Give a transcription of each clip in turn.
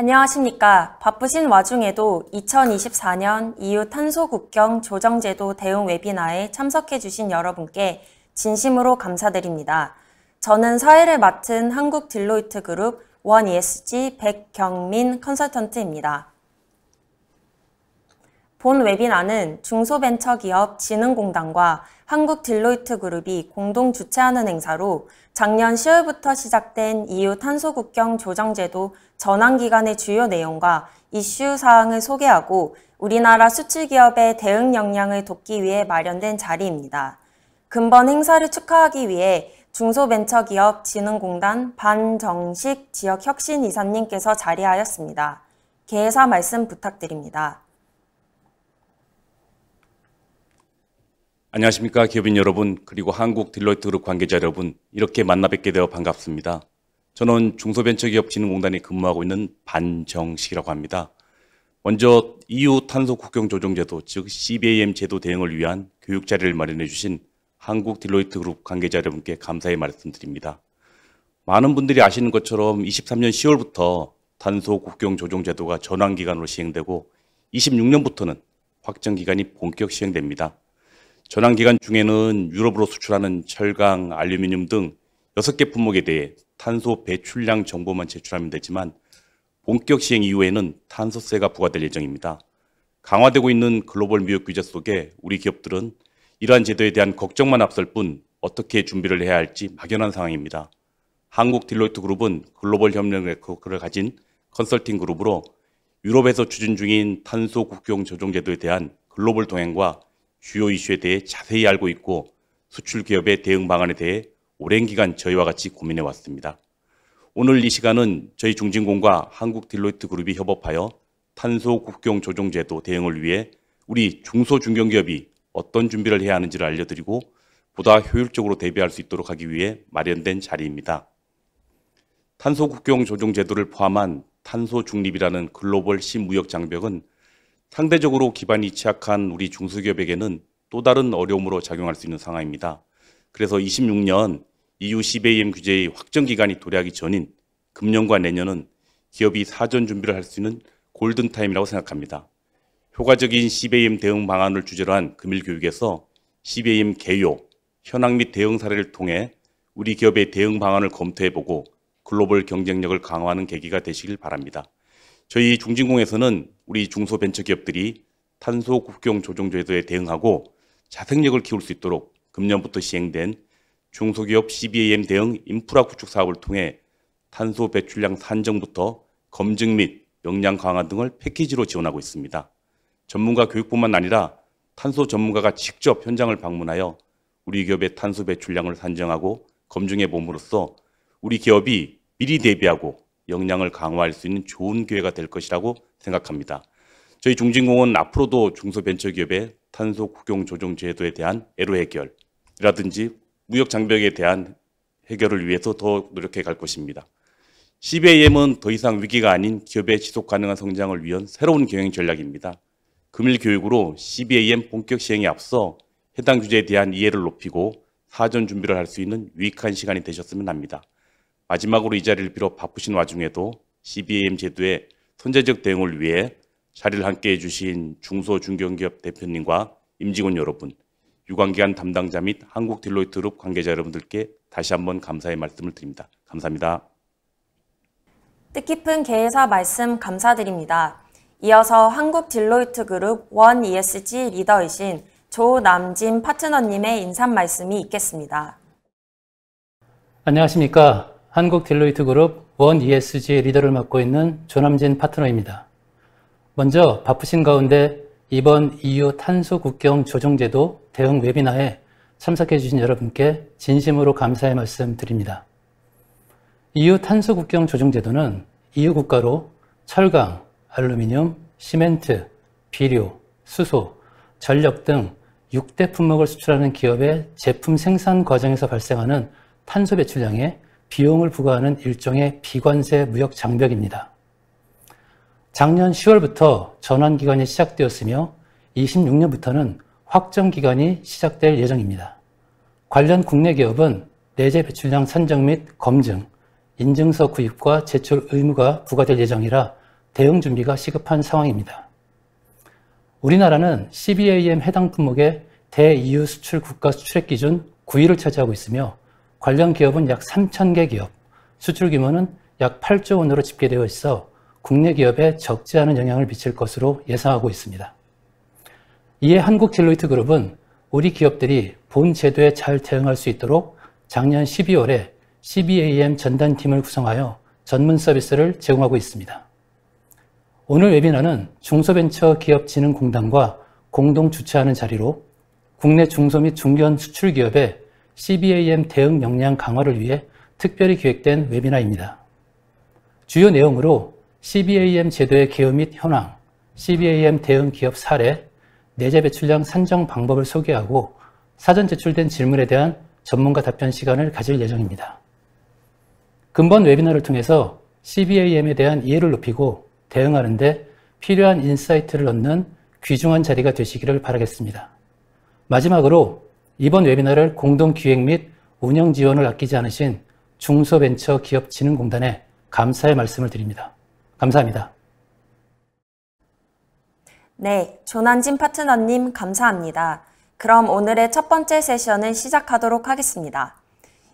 안녕하십니까. 바쁘신 와중에도 2024년 EU 탄소국경 조정제도 대응 웨비나에 참석해주신 여러분께 진심으로 감사드립니다. 저는 사회를 맡은 한국 딜로이트 그룹 원 ESG 백경민 컨설턴트입니다. 본 웨비나는 중소벤처기업진흥공단과 한국 딜로이트 그룹이 공동 주최하는 행사로 작년 10월부터 시작된 EU 탄소국경 조정제도 전환기간의 주요 내용과 이슈 사항을 소개하고 우리나라 수출기업의 대응 역량을 돕기 위해 마련된 자리입니다. 금번 행사를 축하하기 위해 중소벤처기업진흥공단 반정식 지역혁신이사님께서 자리하였습니다. 개회사 말씀 부탁드립니다. 안녕하십니까 기업인 여러분 그리고 한국 딜로이트 그룹 관계자 여러분 이렇게 만나 뵙게 되어 반갑습니다. 저는 중소벤처기업진흥공단에 근무하고 있는 반정식이라고 합니다. 먼저 EU 탄소 국경 조정 제도 즉 CBAM 제도 대응을 위한 교육 자리를 마련해 주신 한국 딜로이트 그룹 관계자 여러분께 감사의 말씀드립니다. 많은 분들이 아시는 것처럼 23년 10월부터 탄소 국경 조정 제도가 전환 기간으로 시행되고 26년부터는 확정 기간이 본격 시행됩니다. 전환 기간 중에는 유럽으로 수출하는 철강, 알루미늄 등 6개 품목에 대해 탄소 배출량 정보만 제출하면 되지만 본격 시행 이후에는 탄소세가 부과될 예정입니다. 강화되고 있는 글로벌 무역 규제 속에 우리 기업들은 이러한 제도에 대한 걱정만 앞설 뿐 어떻게 준비를 해야 할지 막연한 상황입니다. 한국 딜로이트 그룹은 글로벌 협력 네트워크를 가진 컨설팅 그룹으로 유럽에서 추진 중인 탄소 국경 조정 제도에 대한 글로벌 동행과 주요 이슈에 대해 자세히 알고 있고 수출 기업의 대응 방안에 대해 오랜 기간 저희와 같이 고민해 왔습니다. 오늘 이 시간은 저희 중진공과 한국 딜로이트 그룹이 협업하여 탄소 국경 조정 제도 대응을 위해 우리 중소중견기업이 어떤 준비를 해야 하는지를 알려드리고 보다 효율적으로 대비할 수 있도록 하기 위해 마련된 자리입니다. 탄소 국경 조정 제도를 포함한 탄소 중립이라는 글로벌 신무역 장벽은 상대적으로 기반이 취약한 우리 중소기업에게는 또 다른 어려움으로 작용할 수 있는 상황입니다. 그래서 26년 EU CBAM 규제의 확정 기간이 도래하기 전인 금년과 내년은 기업이 사전 준비를 할 수 있는 골든타임이라고 생각합니다. 효과적인 CBAM 대응 방안을 주제로 한 금일교육에서 CBAM 개요, 현황 및 대응 사례를 통해 우리 기업의 대응 방안을 검토해보고 글로벌 경쟁력을 강화하는 계기가 되시길 바랍니다. 저희 중진공에서는 우리 중소벤처기업들이 탄소 국경 조정 제도에 대응하고 자생력을 키울 수 있도록 금년부터 시행된 중소기업 CBAM 대응 인프라 구축 사업을 통해 탄소 배출량 산정부터 검증 및 역량 강화 등을 패키지로 지원하고 있습니다. 전문가 교육뿐만 아니라 탄소 전문가가 직접 현장을 방문하여 우리 기업의 탄소 배출량을 산정하고 검증해 봄으로써 우리 기업이 미리 대비하고 역량을 강화할 수 있는 좋은 기회가 될 것이라고 생각합니다. 저희 중진공은 앞으로도 중소벤처기업의 탄소 국경 조정 제도에 대한 애로 해결이라든지 무역 장벽에 대한 해결을 위해서 더 노력해 갈 것입니다. CBAM은 더 이상 위기가 아닌 기업의 지속 가능한 성장을 위한 새로운 경영 전략입니다. 금일 교육으로 CBAM 본격 시행에 앞서 해당 규제에 대한 이해를 높이고 사전 준비를 할 수 있는 유익한 시간이 되셨으면 합니다. 마지막으로 이 자리를 빌어 바쁘신 와중에도 CBAM 제도의 선제적 대응을 위해 자리를 함께해 주신 중소중견기업 대표님과 임직원 여러분, 유관기관 담당자 및 한국 딜로이트 그룹 관계자 여러분들께 다시 한번 감사의 말씀을 드립니다. 감사합니다. 뜻깊은 개회사 말씀 감사드립니다. 이어서 한국 딜로이트 그룹 원 ESG 리더이신 조남진 파트너님의 인사 말씀이 있겠습니다. 안녕하십니까. 한국 딜로이트 그룹 원 ESG 리더를 맡고 있는 조남진 파트너입니다. 먼저 바쁘신 가운데 이번 EU 탄소 국경 조정제도 대응 웨비나에 참석해 주신 여러분께 진심으로 감사의 말씀 드립니다. EU 탄소 국경 조정 제도는 EU 국가로 철강, 알루미늄, 시멘트, 비료, 수소, 전력 등 6대 품목을 수출하는 기업의 제품 생산 과정에서 발생하는 탄소 배출량의 비용을 부과하는 일종의 비관세 무역 장벽입니다. 작년 10월부터 전환 기간이 시작되었으며 26년부터는 확정 기간이 시작될 예정입니다. 관련 국내 기업은 내재 배출량 산정 및 검증, 인증서 구입과 제출 의무가 부과될 예정이라 대응 준비가 시급한 상황입니다. 우리나라는 CBAM 해당 품목의 대 EU 수출 국가 수출액 기준 9위를 차지하고 있으며 관련 기업은 약 3,000개 기업, 수출 규모는 약 8조 원으로 집계되어 있어 국내 기업에 적지 않은 영향을 미칠 것으로 예상하고 있습니다. 이에 한국딜로이트 그룹은 우리 기업들이 본 제도에 잘 대응할 수 있도록 작년 12월에 CBAM 전단팀을 구성하여 전문 서비스를 제공하고 있습니다. 오늘 웨비나는 중소벤처기업진흥공단과 공동 주최하는 자리로 국내 중소 및 중견 수출기업의 CBAM 대응 역량 강화를 위해 특별히 기획된 웨비나입니다. 주요 내용으로 CBAM 제도의 개요 및 현황, CBAM 대응 기업 사례, 내재 배출량 산정 방법을 소개하고 사전 제출된 질문에 대한 전문가 답변 시간을 가질 예정입니다. 금번 웨비나를 통해서 CBAM에 대한 이해를 높이고 대응하는 데 필요한 인사이트를 얻는 귀중한 자리가 되시기를 바라겠습니다. 마지막으로 이번 웨비나를 공동 기획 및 운영 지원을 아끼지 않으신 중소벤처기업진흥공단에 감사의 말씀을 드립니다. 감사합니다. 네, 조난진 파트너님 감사합니다. 그럼 오늘의 첫 번째 세션을 시작하도록 하겠습니다.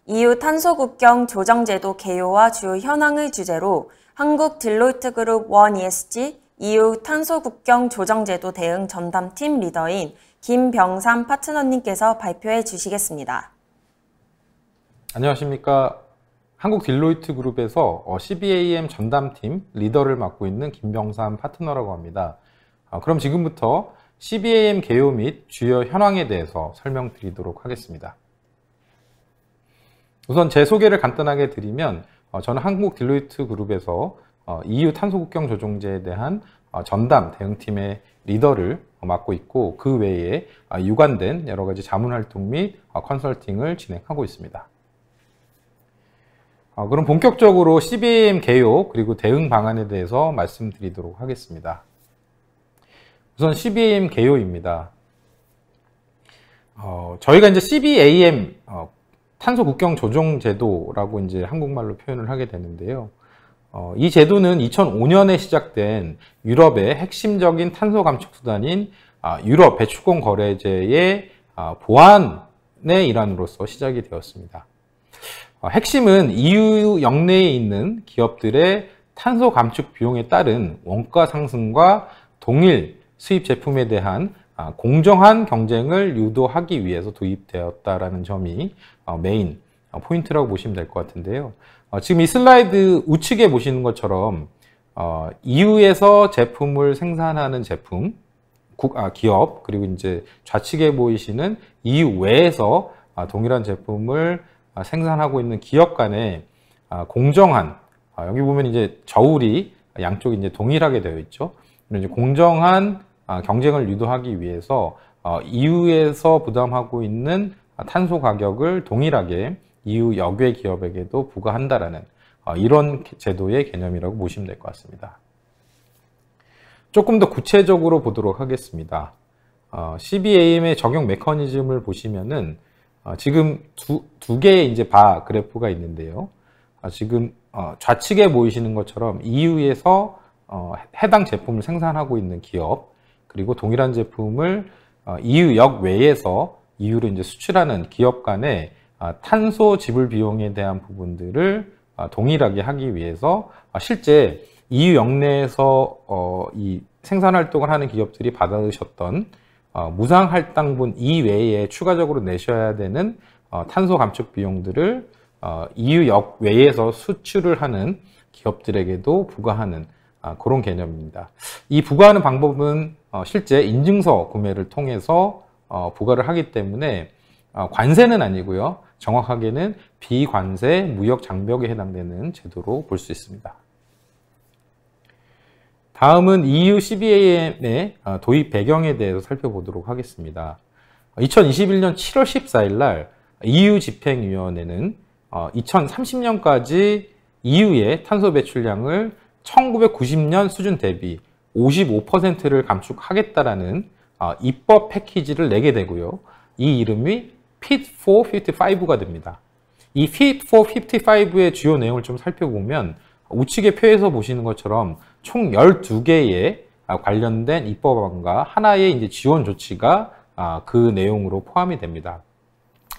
EU 탄소국경 조정제도 개요와 주요 현황의 주제로 한국 딜로이트 그룹 원 ESG EU 탄소국경 조정제도 대응 전담팀 리더인 김병삼 파트너님께서 발표해 주시겠습니다. 안녕하십니까. 한국 딜로이트 그룹에서 어, CBAM 전담팀 리더를 맡고 있는 김병삼 파트너라고 합니다. 아, 그럼 지금부터 CBAM 개요 및 주요 현황에 대해서 설명드리도록 하겠습니다. 우선 제 소개를 간단하게 드리면 어, 저는 한국 딜로이트 그룹에서 어, EU 탄소국경 조정제에 대한 전담 대응팀의 리더를 어, 맡고 있고 그 외에 아, 유관된 여러 가지 자문 활동 및 어, 컨설팅을 진행하고 있습니다. 어, 그럼 본격적으로 CBM 개요 그리고 대응 방안에 대해서 말씀드리도록 하겠습니다. 우선 CBM 개요입니다. 어, 저희가 이제 CBAM 어, 탄소 국경 조정 제도라고 이제 한국말로 표현을 하게 되는데요. 어, 이 제도는 2005년에 시작된 유럽의 핵심적인 탄소 감축 수단인 아, 유럽 배출권 거래제의 아, 보완의 일환으로서 시작이 되었습니다. 어, 핵심은 EU 역내에 있는 기업들의 탄소 감축 비용에 따른 원가 상승과 동일 수입 제품에 대한 아, 공정한 경쟁을 유도하기 위해서 도입되었다라는 점이 어, 메인 포인트라고 보시면 될 것 같은데요. 어, 지금 이 슬라이드 우측에 보시는 것처럼 어, EU에서 제품을 생산하는 제품, 국, 아, 기업 그리고 이제 좌측에 보이시는 EU 외에서 아, 동일한 제품을 아, 생산하고 있는 기업 간의 아, 공정한 아, 여기 보면 이제 저울이 양쪽이 이제 동일하게 되어 있죠. 이제 공정한 아, 경쟁을 유도하기 위해서 어, EU에서 부담하고 있는 아, 탄소 가격을 동일하게 이후 역외 기업에게도 부과한다라는 어, 이런 제도의 개념이라고 보시면 될 것 같습니다. 조금 더 구체적으로 보도록 하겠습니다. 어, CBAM의 적용 메커니즘을 보시면은 어, 지금 두, 두 개의 이제 바 그래프가 있는데요. 지금 좌측에 보이시는 것처럼 EU에서 해당 제품을 생산하고 있는 기업 그리고 동일한 제품을 EU 역 외에서 EU로 이제 수출하는 기업 간의 아, 탄소 지불 비용에 대한 부분들을 아, 동일하게 하기 위해서 아, 실제 EU 영내에서 어, 이 생산 활동을 하는 기업들이 받아들셨던 어, 무상 할당분 이외에 추가적으로 내셔야 되는 어, 탄소 감축 비용들을 EU 역 외에서 수출을 하는 기업들에게도 부과하는 그런 개념입니다. 이 부과하는 방법은 실제 인증서 구매를 통해서 부과를 하기 때문에 어, 관세는 아니고요. 정확하게는 비관세 무역 장벽에 해당되는 제도로 볼 수 있습니다. 다음은 EU CBAM의 어, 도입 배경에 대해서 살펴보도록 하겠습니다. 2021년 7월 14일 날 EU 집행위원회는 2030년까지 어, EU의 탄소 배출량을 1990년 수준 대비 55%를 감축하겠다라는 입법 패키지를 내게 되고요. 이 이름이 Fit455가 됩니다. 이 Fit455의 주요 내용을 좀 살펴보면 우측의 표에서 보시는 것처럼 총 12개의 아, 관련된 입법안과 하나의 이제 지원 조치가 아, 그 내용으로 포함이 됩니다.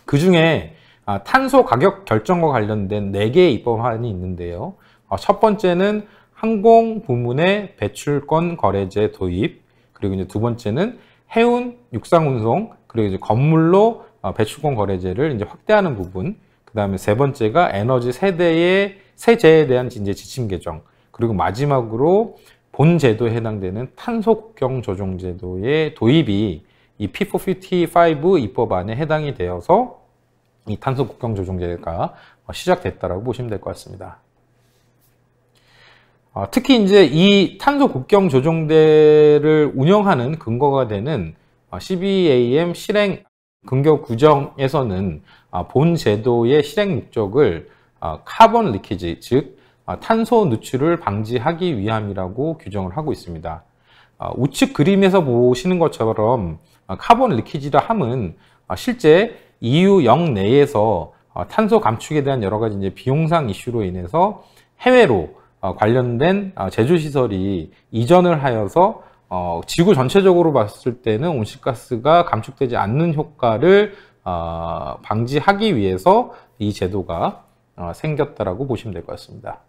그 중에 아, 탄소 가격 결정과 관련된 4개의 입법안이 있는데요. 어, 첫 번째는 항공 부문의 배출권 거래제 도입, 그리고 이제 두 번째는 해운 육상 운송, 그리고 이제 건물로 어, 배출권 거래제를 이제 확대하는 부분, 그 다음에 세 번째가 에너지 세대의 세제에 대한 이제 지침 개정, 그리고 마지막으로 본 제도에 해당되는 탄소 국경 조정 제도의 도입이 이 P455 입법안에 해당이 되어서 이 탄소 국경 조정제가 시작됐다라고 보시면 될 것 같습니다. 어, 특히 이제 이 탄소 국경 조정제를 운영하는 근거가 되는 CBAM 어, 실행 근교 구정에서는본 아, 제도의 실행 목적을 아, 카본 리키지, 즉 아, 탄소 누출을 방지하기 위함이라고 규정을 하고 있습니다. 우측 그림에서 보시는 것처럼 카본 리키지라 함은 실제 EU 영 내에서 탄소 감축에 대한 여러 가지 이제 비용상 이슈로 인해서 해외로 관련된 제조시설이 이전을 하여서 어, 지구 전체적으로 봤을 때는 온실가스가 감축되지 않는 효과를 어, 방지하기 위해서 이 제도가 어, 생겼다라고 보시면 될 것 같습니다.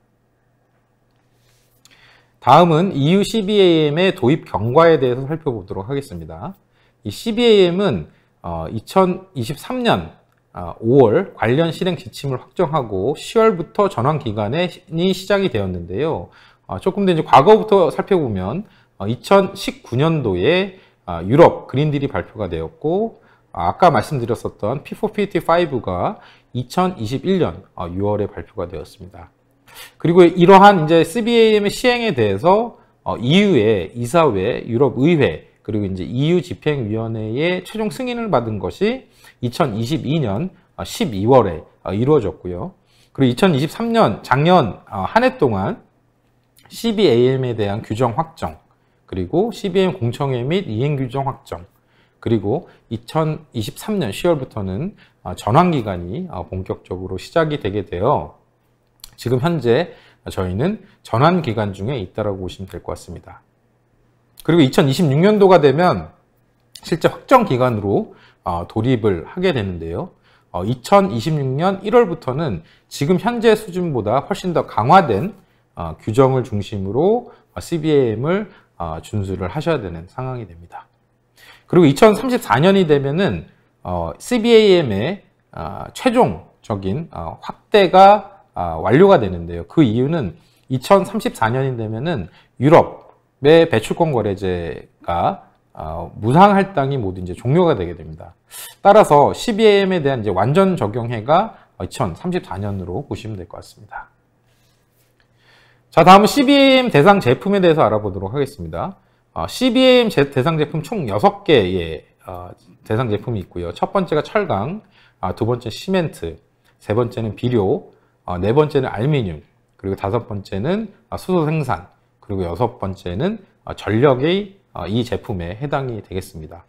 다음은 EU CBAM의 도입 경과에 대해서 살펴보도록 하겠습니다. 이 CBAM은 2023년 어, 5월 어, 관련 실행 지침을 확정하고 10월부터 전환 기간이 시작이 되었는데요. 어, 조금 더 이제 과거부터 살펴보면 2019년도에 어, 아, 유럽 그린딜이 발표가 되었고 아, 아까 말씀드렸었던 P4PT5가 2021년 6월에 발표가 되었습니다. 그리고 이러한 이제 CBAM의 시행에 대해서 어, EU의 이사회, 유럽 의회 그리고 이제 EU 집행위원회의 최종 승인을 받은 것이 2022년 12월에 어, 이루어졌고요. 그리고 2023년 작년 한 해 동안 CBAM에 대한 규정 확정 그리고 CBM 공청회 및 이행 규정 확정, 그리고 2023년 10월부터는 아, 전환 기간이 아, 본격적으로 시작이 되게 되어 지금 현재 저희는 전환 기간 중에 있다라고 보시면 될 것 같습니다. 그리고 2026년도가 되면 실제 확정 기간으로 아, 돌입을 하게 되는데요. 2026년 어, 1월부터는 지금 현재 수준보다 훨씬 더 강화된 규정을 중심으로 CBM을 아, 준수를 하셔야 되는 상황이 됩니다. 그리고 2034년이 되면은 어, CBAM의 아, 최종적인 어, 확대가 아, 완료가 되는데요. 그 이유는 2034년이 되면은 유럽의 배출권 거래제가 어, 무상 할당이 모두 이제 종료가 되게 됩니다. 따라서 CBAM에 대한 이제 완전 적용해가 2034년으로 보시면 될 것 같습니다. 자 다음은 CBM 대상 제품에 대해서 알아보도록 하겠습니다. 어, 아, CBM 제, 대상 제품 총 6개의 어, 아, 대상 제품이 있고요. 첫 번째가 철강, 아, 두 번째 시멘트, 세 번째는 비료, 아, 네 번째는 알미늄, 그리고 다섯 번째는 아, 수소 생산, 그리고 여섯 번째는 아, 전력의 이 제품에 해당이 되겠습니다.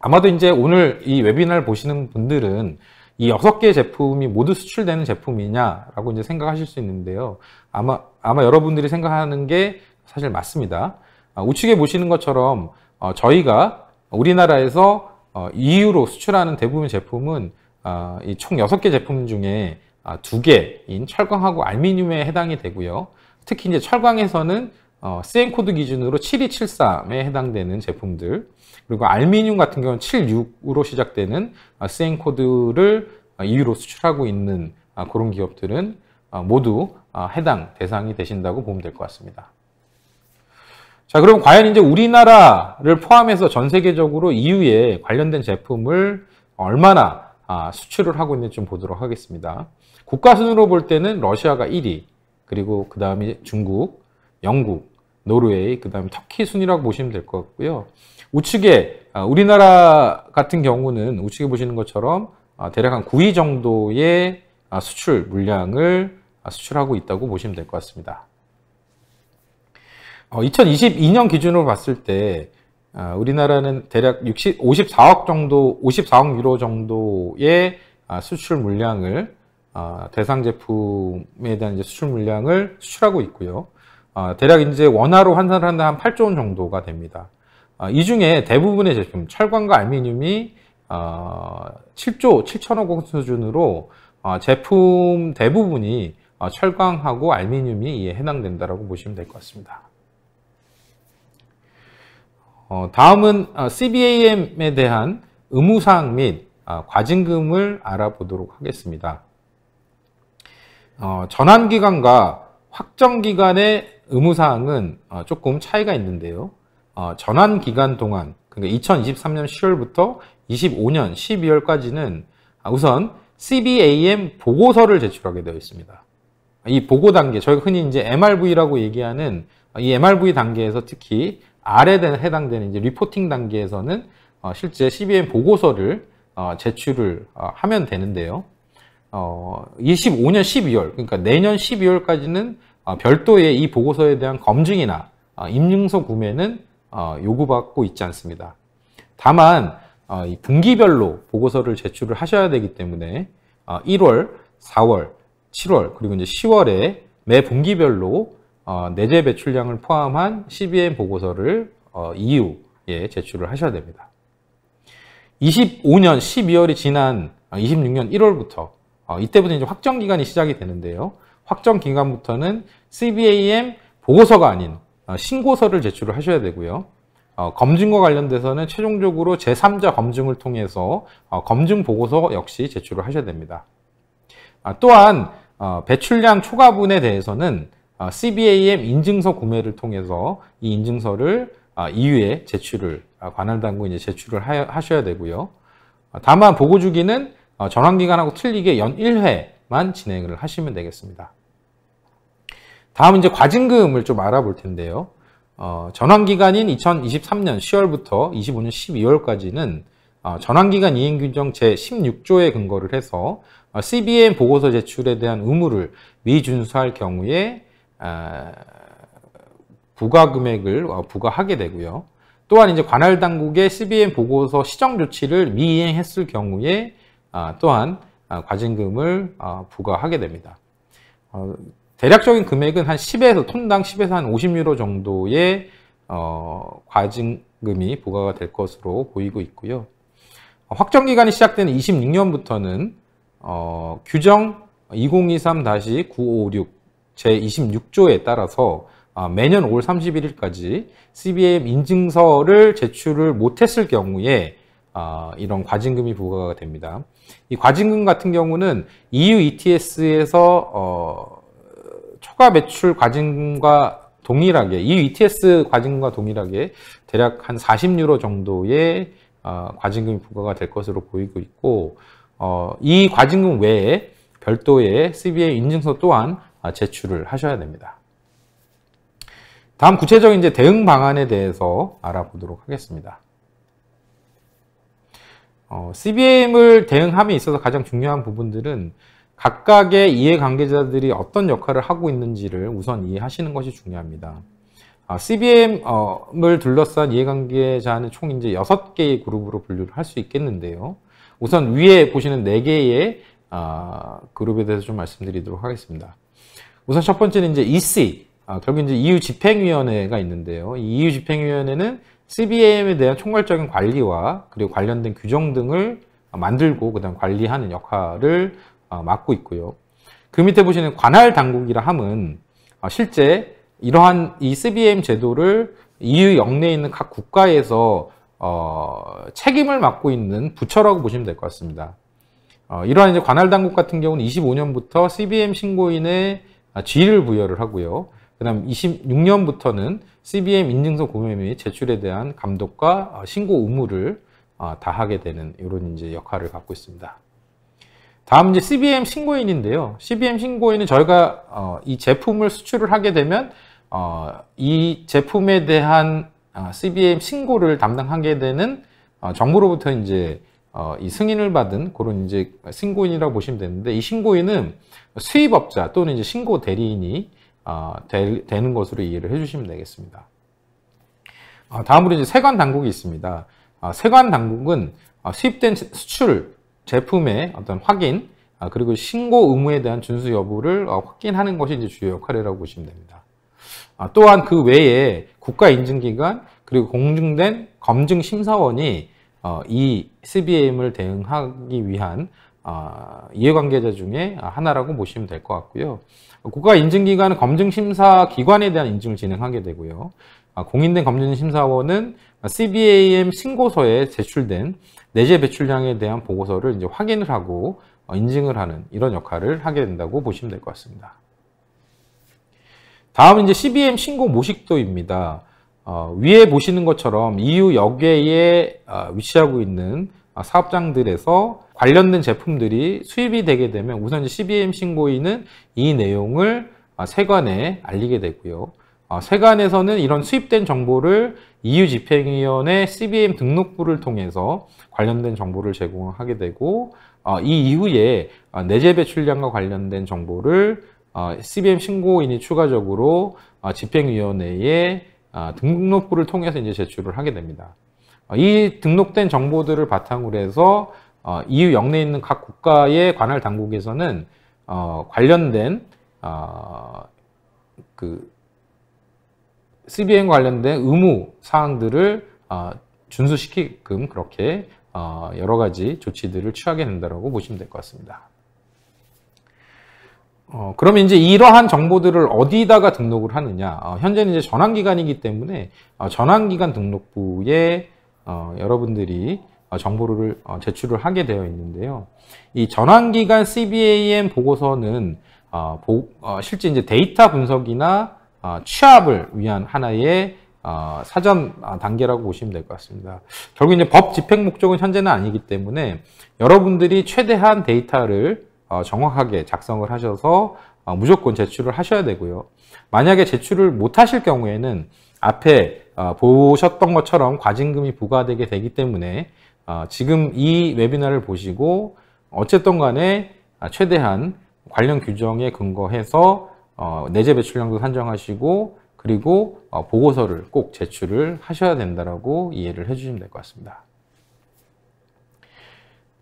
아마도 이제 오늘 이웨비나 보시는 분들은 이 여섯 개 제품이 모두 수출되는 제품이냐라고 이제 생각하실 수 있는데요. 아마 아마 여러분들이 생각하는 게 사실 맞습니다. 아, 우측에 보시는 것처럼 어, 저희가 우리나라에서 EU로 어, 수출하는 대부분 제품은 아, 총6개 제품 중에 2개인 아, 철강하고 알미늄에 해당이 되고요. 특히 이제 철강에서는 CN 어, 코드 기준으로 7273에 해당되는 제품들, 그리고 알미늄 같은 경우는 76으로 시작되는 세인 아, 코드를 EU로 아, 수출하고 있는 아, 그런 기업들은 모두 해당 대상이 되신다고 보면 될 것 같습니다. 자, 그럼 과연 이제 우리나라를 포함해서 전 세계적으로 EU에 관련된 제품을 얼마나 수출을 하고 있는지 좀 보도록 하겠습니다. 국가 순으로 볼 때는 러시아가 1위, 그리고 그 다음이 중국, 영국, 노르웨이, 그 다음에 터키 순이라고 보시면 될 것 같고요. 우측에 아, 우리나라 같은 경우는 우측에 보시는 것처럼 아, 대략 한 9위 정도의 아, 수출 물량을 수출하고 있다고 보시면 될 것 같습니다. 2022년 어, 기준으로 봤을 때 우리나라는 대략 60, 54억 정도, 54억 유로 정도의 수출 물량을 대상 제품에 대한 수출 물량을 수출하고 있고요. 대략 이제 원화로 환산을 한다 한 8조 원 정도가 됩니다. 아, 이 중에 대부분의 제품, 철광과 알미늄이 7조 어, 7천억 원 수준으로 어, 제품 대부분이 어, 철광하고 알미늄이 이에 해당된다라고 보시면 될 것 같습니다. 다음은 CBAM에 대한 의무사항 및 과징금을 알아보도록 하겠습니다. 전환기간과 확정기간의 의무사항은 조금 차이가 있는데요. 어, 전환 기간 동안 그러니까 2023년 10월부터 25년 12월까지는 아, 우선 CBAM 보고서를 제출하게 되어 있습니다. 이 보고 단계, 저희가 흔히 이제 MRV라고 얘기하는 이 MRV 단계에서 특히 아래에 해당되는 이제 리포팅 단계에서는 어, 실제 CBM 보고서를 어, 제출을 하면 되는데요. 25년 12월, 그러니까 내년 12월까지는 별도의 이 보고서에 대한 검증이나 임증서 구매는 어, 요구받고 있지 않습니다. 다만 어, 분기별로 보고서를 제출을 하셔야 되기 때문에 1월, 어, 4월, 7월 그리고 이제 10월에 매 분기별로 내재 배출량을 포함한 CBM 보고서를 이후에 제출을 하셔야 됩니다. 25년 12월이 지난 26년 1월부터 이때부터 이제 확정 기간이 시작이 되는데요. 확정 기간부터는 CBAM 보고서가 아닌 아, 신고서를 제출을 하셔야 되고요. 어, 검증과 관련돼서는 최종적으로 제3자 검증을 통해서 어, 검증 보고서 역시 제출을 하셔야 됩니다. 아, 또한 어, 배출량 초과분에 대해서는 어, CBAM 인증서 구매를 통해서 이 인증서를 아, 이후에 제출을 아, 관할 당국에 제출을 하, 셔야 되고요. 어, 다만 보고 주기는 어, 전환기간하고 틀리게 연 1회만 진행을 하시면 되겠습니다. 다음은 이제 과징금을 좀 알아볼 텐데요. 어, 전환기간인 2023년 10월부터 25년 12월까지는 어, 전환기간 이행균정 제16조에 근거를 해서 어, c b n 보고서 제출에 대한 의무를 미준수할 경우에 어, 부과금액을 어, 부과하게 되고요. 또한 이제 관할 당국의 c b n 보고서 시정 조치를 미이행했을 경우에 어, 또한 어, 과징금을 부과하게 됩니다. 대략적인 금액은 한 10에서 톤당 10에서 한 50유로 정도의 어, 과징금이 부과가 될 것으로 보이고 있고요. 확정 기간이 시작되는 26년부터는 어, 규정 2023-956 제26조에 따라서 어, 매년 5월 31일까지 CBM 인증서를 제출을 못했을 경우에 어, 이런 과징금이 부과가 됩니다. 이 과징금 같은 경우는 EU ETS에서 허가 매출 과징과 동일하게 이 ETS 과징과 동일하게 대략 한 40유로 정도의 어, 과징금이 부과가 될 것으로 보이고 있고 어, 이 과징금 외에 별도의 CBA 인증서 또한 아, 제출을 하셔야 됩니다. 다음 구체적인 이제 대응 방안에 대해서 알아보도록 하겠습니다. 어, CBM을 대응함에 있어서 가장 중요한 부분들은 각각의 이해관계자들이 어떤 역할을 하고 있는지를 우선 이해하시는 것이 중요합니다. 아, CBM을 둘러싼 이해관계자는 총 이제 6개의 그룹으로 분류를 할 수 있겠는데요. 우선 위에 보시는 4개의 아, 그룹에 대해서 좀 말씀드리도록 하겠습니다. 우선 첫 번째는 이제 EC, 아, 결국 이제 EU 집행위원회가 있는데요. 이 EU 집행위원회는 CBM에 대한 총괄적인 관리와 그리고 관련된 규정 등을 만들고 그다음 관리하는 역할을 맡고 어, 있고요. 그 밑에 보시는 관할 당국이라 함은 어, 실제 이러한 이 CBM 제도를 EU 역내에 있는 각 국가에서 어, 책임을 맡고 있는 부처라고 보시면 될 것 같습니다. 어, 이러한 이제 관할 당국 같은 경우는 25년부터 CBM 신고인의 어, 지위를 부여를 하고요. 그다음 26년부터는 CBM 인증서 구매 및 제출에 대한 감독과 신고 의무를 다하게 되는 이런 이제 역할을 갖고 있습니다. 다음 이제 CBM 신고인인데요. CBM 신고인은 저희가 어, 이 제품을 수출을 하게 되면 어, 이 제품에 대한 어, 아, CBM 신고를 담당하게 되는 어, 정부로부터 이제 어, 이 승인을 받은 그런 이제 신고인이라고 보시면 되는데 이 신고인은 수입업자 또는 이제 신고 대리인이 되, 어, 되는 것으로 이해를 해주시면 되겠습니다. 아, 다음으로 이제 세관 당국이 있습니다. 아, 세관 당국은 수입된 수출 제품의 어떤 확인 아, 그리고 신고 의무에 대한 준수 여부를 어, 확인하는 것이 이제 주요 역할이라고 보시면 됩니다. 아, 또한 그 외에 국가인증기관 그리고 공증된 검증심사원이 어, 이 CBM을 대응하기 위한 아, 이해관계자 중에 하나라고 보시면 될 것 같고요. 국가인증기관은 검증심사기관에 대한 인증을 진행하게 되고요. 공인된 검증심사원은 CBAM 신고서에 제출된 내재 배출량에 대한 보고서를 이제 확인을 하고 어, 인증을 하는 이런 역할을 하게 된다고 보시면 될 것 같습니다. 다음은 이제 CBM 신고 모식도입니다. 어, 위에 보시는 것처럼 EU 역외에 어, 위치하고 있는 어, 사업장들에서 관련된 제품들이 수입이 되게 되면 우선 CBM 신고인은 이 내용을 어, 세관에 알리게 되고요. 세관에서는 이런 수입된 정보를 EU 집행위원회 CBM 등록부를 통해서 관련된 정보를 제공하게 되고 어, 이 이후에 어, 내재 배출량과 관련된 정보를 어, CBM 신고인이 추가적으로 어, 집행위원회에 어, 등록부를 통해서 이제 제출을 하게 됩니다. 어, 이 등록된 정보들을 바탕으로 해서 EU 어, 영내에 있는 각 국가의 관할 당국에서는 관련된 그 c b n 관련된 의무 사항들을 아, 준수시키끔 그렇게 아, 여러 가지 조치들을 취하게 된다고 보시면 될 것 같습니다. 어, 그러면 이제 이러한 정보들을 어디다가 등록을 하느냐. 어, 현재는 이제 전환기간이기 때문에 어, 전환기간 등록부에 어, 여러분들이 어, 정보를 어, 제출을 하게 되어 있는데요. 이 전환기간 CBAM 보고서는 보, 실제 이제 데이터 분석이나 아, 취합을 위한 하나의 아, 사전 아, 단계라고 보시면 될 것 같습니다. 결국 이제 법 집행 목적은 현재는 아니기 때문에 여러분들이 최대한 데이터를 어, 정확하게 작성을 하셔서 어, 무조건 제출을 하셔야 되고요. 만약에 제출을 못 하실 경우에는 앞에 어, 보셨던 것처럼 과징금이 부과되게 되기 때문에 지금 이 웨비나를 보시고 어쨌든 간에 최대한 관련 규정에 근거해서 어, 내재 배출량도 산정하시고 그리고 어, 보고서를 꼭 제출을 하셔야 된다라고 이해를 해주시면 될 것 같습니다.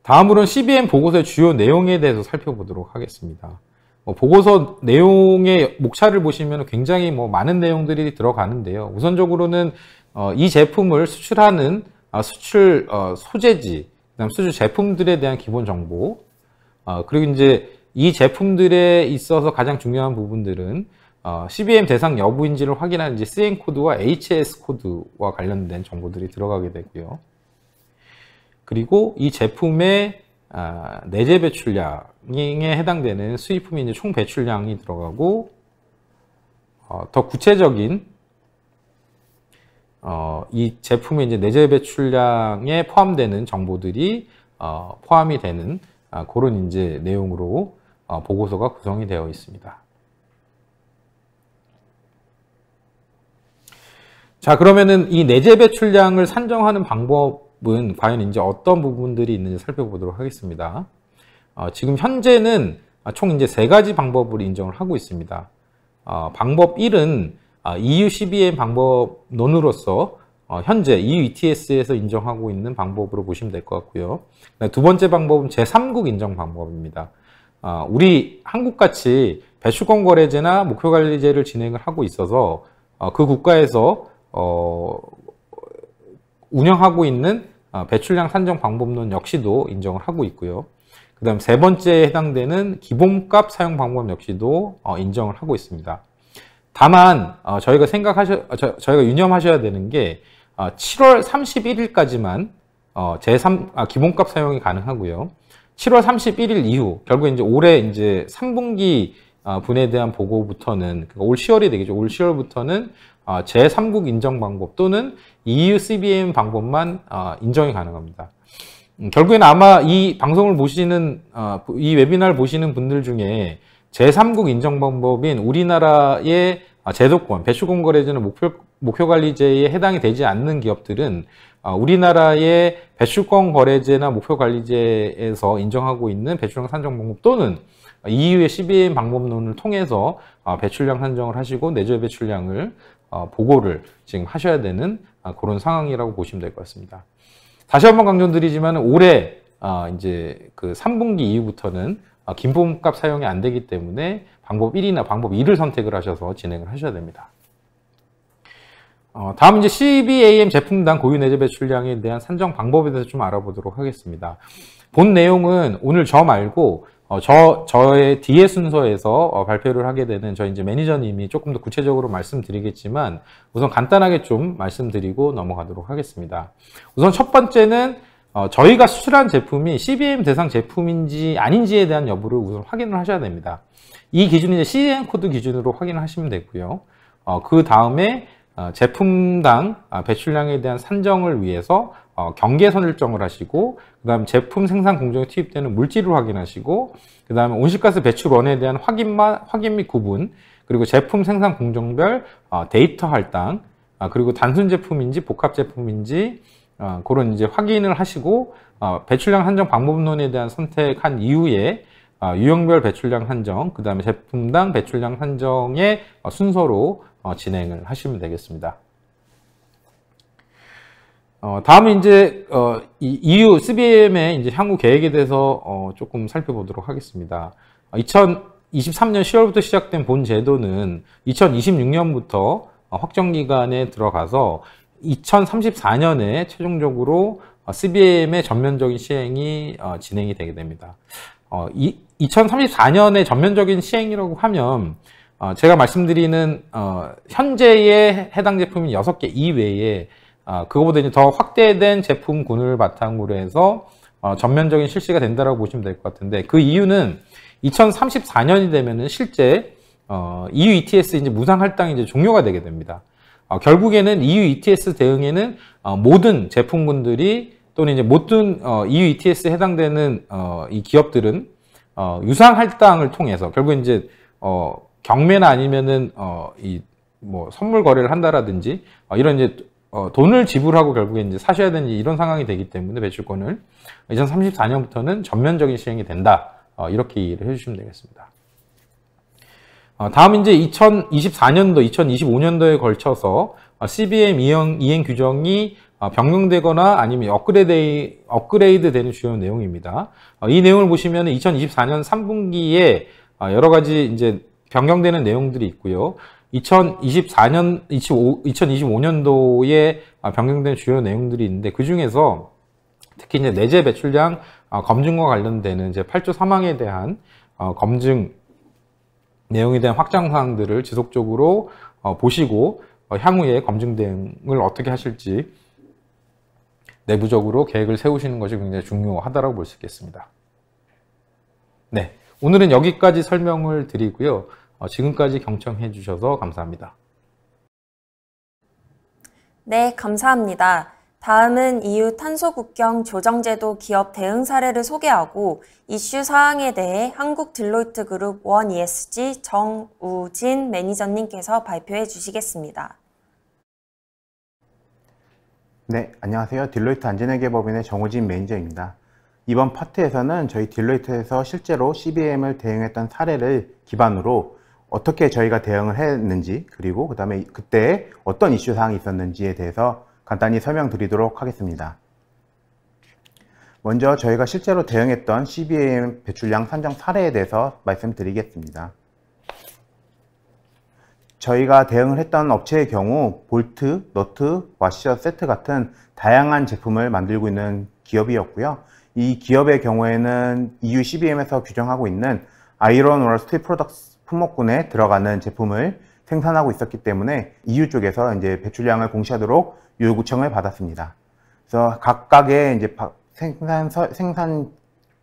다음으로는 CBM 보고서의 주요 내용에 대해서 살펴보도록 하겠습니다. 뭐 보고서 내용의 목차를 보시면 굉장히 뭐 많은 내용들이 들어가는데요. 우선적으로는 어, 이 제품을 수출하는 아, 수출 어, 소재지, 그다음 수출 제품들에 대한 기본 정보, 어, 그리고 이제 이 제품들에 있어서 가장 중요한 부분들은 어, CBM 대상 여부인지를 확인하는 이제 CN 코드와 HS 코드와 관련된 정보들이 들어가게 되고요. 그리고 이 제품의 아, 내재 배출량에 해당되는 수입품의총 배출량이 들어가고 어, 더 구체적인 어, 이 제품의 이제 내재 배출량에 포함되는 정보들이 어, 포함이 되는 아, 그런 이제 내용으로 어, 보고서가 구성이 되어 있습니다. 자 그러면은 이 내재 배출량을 산정하는 방법은 과연 이제 어떤 부분들이 있는지 살펴보도록 하겠습니다. 어, 지금 현재는 총 이제 세 가지 방법으 인정을 하고 있습니다. 어, 방법 1은 EU 아, CBM 방법론으로서 어, 현재 EU ETS에서 인정하고 있는 방법으로 보시면 될 것 같고요. 두 번째 방법은 제3국 인정 방법입니다. 아, 우리 한국같이 배출권 거래제나 목표관리제를 진행을 하고 있어서 어, 그 국가에서 어, 운영하고 있는 아, 배출량 산정 방법론 역시도 인정을 하고 있고요. 그 다음 세 번째에 해당되는 기본값 사용 방법 역시도 어, 인정을 하고 있습니다. 다만 저희가 생각하셔 저희가 유념하셔야 되는 게 7월 31일까지만 제3 아, 기본값 사용이 가능하고요. 7월 31일 이후 결국 이제 올해 이제 3분기 어, 분에 대한 보고부터는 그러니까 올 10월이 되겠죠. 올 10월부터는 어, 제3국 인정 방법 또는 EU CBM 방법만 어, 인정이 가능합니다. 음, 결국에는 아마 이 방송을 보시는 이 웨비나를 보시는 분들 중에 제3국 인정 방법인 우리나라의 제도권 배출공거래제는 목표 목표관리제에 해당이 되지 않는 기업들은 아, 우리나라의 배출권 거래제나 목표관리제에서 인정하고 있는 배출량 산정 방법 또는 EU의 12인 방법론을 통해서 아, 배출량 산정을 하시고 내재 배출량을 아, 보고를 지금 하셔야 되는 그런 상황이라고 보시면 될 것 같습니다. 다시 한번 강조드리지만 올해 이제 그 3분기 이후부터는 김보험값 사용이 안 되기 때문에 방법 1이나 방법 2를 선택을 하셔서 진행을 하셔야 됩니다. 어, 다음 이제 CBAM 제품당 고유 내재 배출량에 대한 산정 방법에 대해서 좀 알아보도록 하겠습니다. 본 내용은 오늘 저 말고 어, 저 저의 뒤에 순서에서 어, 발표를 하게 되는 저희 이제 매니저님이 조금 더 구체적으로 말씀드리겠지만 우선 간단하게 좀 말씀드리고 넘어가도록 하겠습니다. 우선 첫 번째는 어, 저희가 수출한 제품이 CBM 대상 제품인지 아닌지에 대한 여부를 우선 확인을 하셔야 됩니다. 이 기준이 이제 CN 코드 기준으로 확인하시면 되고요. 어, 그 다음에 어, 제품당 아, 배출량에 대한 산정을 위해서 어, 경계선 일정을 하시고 그 다음 제품 생산 공정에 투입되는 물질을 확인하시고 그 다음에 온실가스 배출원에 대한 확인만, 확인 및 구분 그리고 제품 생산 공정별 어, 데이터 할당 아, 그리고 단순 제품인지 복합 제품인지 그런 이제 확인을 하시고 배출량 한정 방법론에 대한 선택한 이후에 유형별 배출량 한정, 그 다음에 제품당 배출량 한정의 순서로 어, 진행을 하시면 되겠습니다. 어, 다음은 이제 EU 어, CBM의 이제 향후 계획에 대해서 조금 살펴보도록 하겠습니다. 2023년 10월부터 시작된 본 제도는 2026년부터 확정 기간에 들어가서 2034년에 최종적으로 CBM의 전면적인 시행이 진행이 되게 됩니다. 2034년에 전면적인 시행이라고 하면 어, 제가 말씀드리는 어, 현재의 해당 제품인 6개 이외에 어, 그거보다 이제 더 확대된 제품군을 바탕으로 해서 어, 전면적인 실시가 된다고 보시면 될 것 같은데 그 이유는 2034년이 되면 실제 어, EU ETS 이제 무상 할당이 이제 종료가 되게 됩니다. 어, 결국에는 EU ETS 대응에는 어, 모든 제품군들이 또는 이제 모든 어, EU ETS 에 해당되는 어, 이 기업들은 어, 유상 할당을 통해서 결국 이제 어, 경매나 아니면은 어이뭐 선물 거래를 한다라든지 어, 이런 이제 어, 돈을 지불하고 결국에 이제 사셔야 되는 이런 상황이 되기 때문에 배출권을 2034년부터는 전면적인 시행이 된다. 어, 이렇게 이해를 해주시면 되겠습니다. 어, 다음 이제 2024년도, 2025년도에 걸쳐서 CBM 어, 이행, 이행 규정이 어, 변경되거나 아니면 업그레이드, 업그레이드 되는 주요 내용입니다. 어, 이 내용을 보시면 2024년 3분기에 여러 가지 이제 변경되는 내용들이 있고요. 2024년, 25, 2025년도에 변경된 주요 내용들이 있는데 그 중에서 특히 이제 내재 배출량 아, 검증과 관련되는 이제 8조 3항에 대한 어, 검증 내용에 대한 확장 사항들을 지속적으로 어, 보시고 어, 향후에 검증 대응을 어떻게 하실지 내부적으로 계획을 세우시는 것이 굉장히 중요하다고 볼 수 있겠습니다. 네, 오늘은 여기까지 설명을 드리고요. 어, 지금까지 경청해 주셔서 감사합니다. 네, 감사합니다. 다음은 EU 탄소국경 조정제도 기업 대응 사례를 소개하고 이슈 사항에 대해 한국 딜로이트 그룹 원 ESG 정우진 매니저님께서 발표해 주시겠습니다. 네, 안녕하세요. 딜로이트 안전회계법인의 정우진 매니저입니다. 이번 파트에서는 저희 딜로이트에서 실제로 CBM을 대응했던 사례를 기반으로 어떻게 저희가 대응을 했는지 그리고 그 다음에 그때 어떤 이슈 사항이 있었는지에 대해서 간단히 설명드리도록 하겠습니다. 먼저 저희가 실제로 대응했던 c b m 배출량 산정 사례에 대해서 말씀드리겠습니다. 저희가 대응을 했던 업체의 경우 볼트, 너트, 와셔 세트 같은 다양한 제품을 만들고 있는 기업이었고요. 이 기업의 경우에는 EU CBM에서 규정하고 있는 아이런 월 스틸 프로덕스 품목군에 들어가는 제품을 생산하고 있었기 때문에 EU 쪽에서 이제 배출량을 공시하도록 요구청을 받았습니다. 그래서 각각의 이제 생산 생산